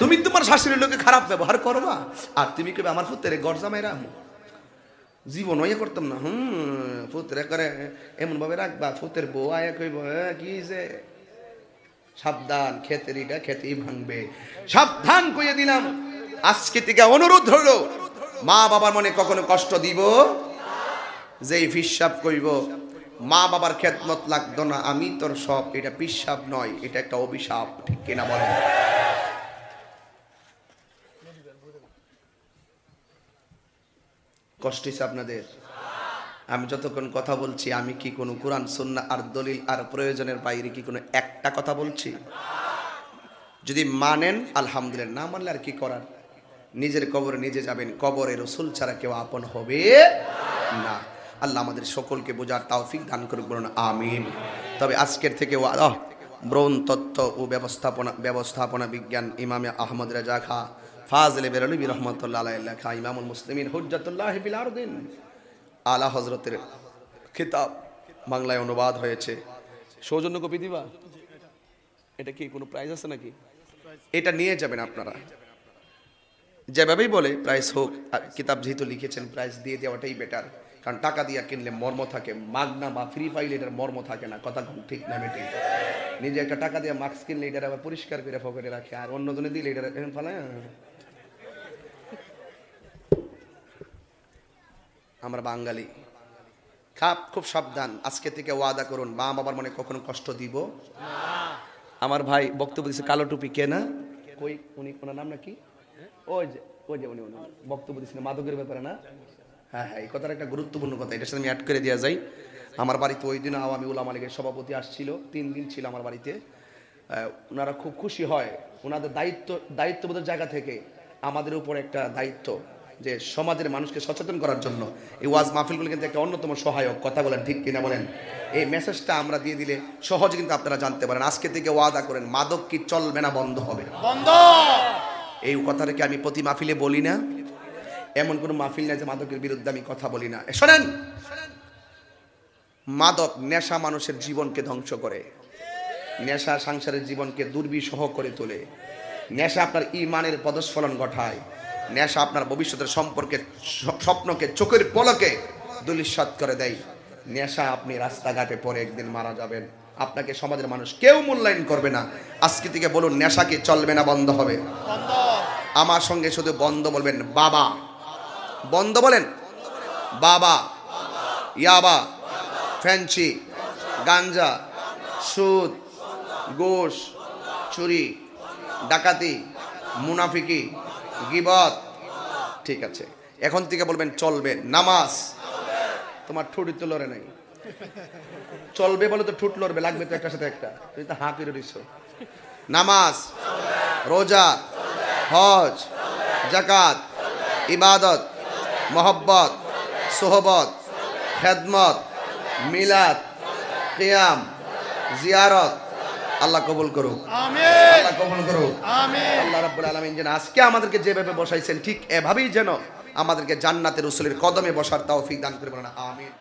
Speaker 1: তুমি তোমার শাশুড়ির লোকে খারাপ ব্যবহার করো না আর তুমি কেবে আমার ফুতেরে গরজামাই রাখো জীবন ইয়ে করতাম না হুম পুত্রে করে এমনভাবে রাখবা ফুতের বউ আয়া কইব কি যে সাবধান খেতের এটা খেতেই ভাঙবে সাবধান কইয়ে দিলাম আজকে থেকে অনুরোধ হলো মা বাবার মনে কখনো কষ্ট দিব যেই ফিসাব করিব মা বাবার খেদমত লাগতো না আমি তোর সব এটা পিসাব নয় এটা একটা অভিশাপ ঠিক কিনা বলেন কষ্ট আপনাদের আমি যতক্ষণ কথা বলছি আমি কি কোনো কোরআন সন্না আর দলিল আর প্রয়োজনের বাইরে কি কোনো একটা কথা বলছি যদি মানেন আলহামদুলিল্লাহ না মানলে আর কি করার নিজের কবরে নিজে যাবেন কবরে রসুল ছাড়া কেউ আপন হবে না আল্লাহ আমাদের সকলকে বোঝার তাওফিক দান করুক বলুন আমিন তবে আজকের থেকে ব্রণ তত্ত্ব ও ব্যবস্থাপনা ব্যবস্থাপনা বিজ্ঞান ইমামে আহমদ রাজা খা ফাজলে বেরলবি রহমতুল্লাহ লেখা ইমামুল মুসলিমিন হুজাতুল্লাহ বিলারুদ্দিন আলা হজরতের খিতাব বাংলায় অনুবাদ হয়েছে সৌজন্য কপি দিবা এটা কি কোনো প্রাইজ আছে নাকি এটা নিয়ে যাবেন আপনারা যেভাবেই বলে প্রাইস হোক কিতাব যেহেতু লিখেছেন প্রাইস দিয়ে দেওয়াটাই বেটার কারণ টাকা দিয়ে কিনলে মর্ম থাকে মাগনা বা ফ্রি ফাইল এটার মর্ম থাকে না কথা ঠিক না মেটে নিজে একটা টাকা দিয়ে মাস্ক কিনলে এটার আবার পরিষ্কার করে ফকেটে রাখে আর অন্যজনে দিলে এটার ফলে আমরা বাঙালি খাপ খুব সাবধান আজকে থেকে ওয়াদা করুন মা বাবার মনে কখনো কষ্ট দিব আমার ভাই বক্তব্য দিচ্ছে কালো টুপি কেনা কই উনি ওনার নাম নাকি হ্যাঁ, হ্যাঁ, সভাপতি আসছিল তিন দিন ছিল আমার বাড়িতে ওনারা খুব খুশি হয় দায়িত্ব জায়গা থেকে আমাদের উপর একটা দায়িত্ব যে সমাজের মানুষকে সচেতন করার জন্য এই ওয়াজ গুলো কিন্তু একটা অন্যতম সহায়ক কথা বলেন ঠিক কিনা বলেন এই মেসেজটা আমরা দিয়ে দিলে সহজে কিন্তু আপনারা জানতে পারেন আজকে থেকে ওয়াদা করেন মাদক কি চলবে না বন্ধ হবে বন্ধ এই কথাটাকে আমি প্রতি মাহফিলে বলি না এমন কোনো মাহফিল না যে মাদকের বিরুদ্ধে আমি কথা বলি না শোনেন মাদক নেশা মানুষের জীবনকে ধ্বংস করে নেশা সংসারের জীবনকে দুর্বিষহ করে তোলে নেশা আপনার ইমানের পদস্ফলন ঘটায় নেশা আপনার ভবিষ্যতের সম্পর্কে স্বপ্নকে চোখের পলকে দুলিশ্বাত করে দেয় নেশা আপনি রাস্তাঘাটে পরে একদিন মারা যাবেন আপনাকে সমাজের মানুষ কেউ মূল্যায়ন করবে না আজকে থেকে বলুন নেশাকে চলবে না বন্ধ হবে আমার সঙ্গে শুধু বন্ধ বলবেন বাবা বন্ধ বলেন বাবা ইয়াবা ফ্যান্সি গাঞ্জা সুদ গোশ চুরি ডাকাতি মুনাফিকি গিবত ঠিক আছে এখন থেকে বলবেন চলবে নামাজ তোমার ঠুটি তুলরে নাই চলবে বলে তো ঠুট লড়বে লাগবে তো একটা সাথে একটা তুমি তো হাঁ করে দিচ্ছ নামাজ রোজা হজ জাকাত ইবাদত মহব্বত সোহবত খেদমত মিলাদ কেয়াম জিয়ারত আল্লাহ কবুল করুক আল্লাহ কবুল করুক আল্লাহ রাব্বুল আলামিন যেন আজকে আমাদেরকে যেভাবে বসাইছেন ঠিক এভাবেই যেন আমাদেরকে জান্নাতের রসুলের কদমে বসার তৌফিক দান করে বলেন আমিন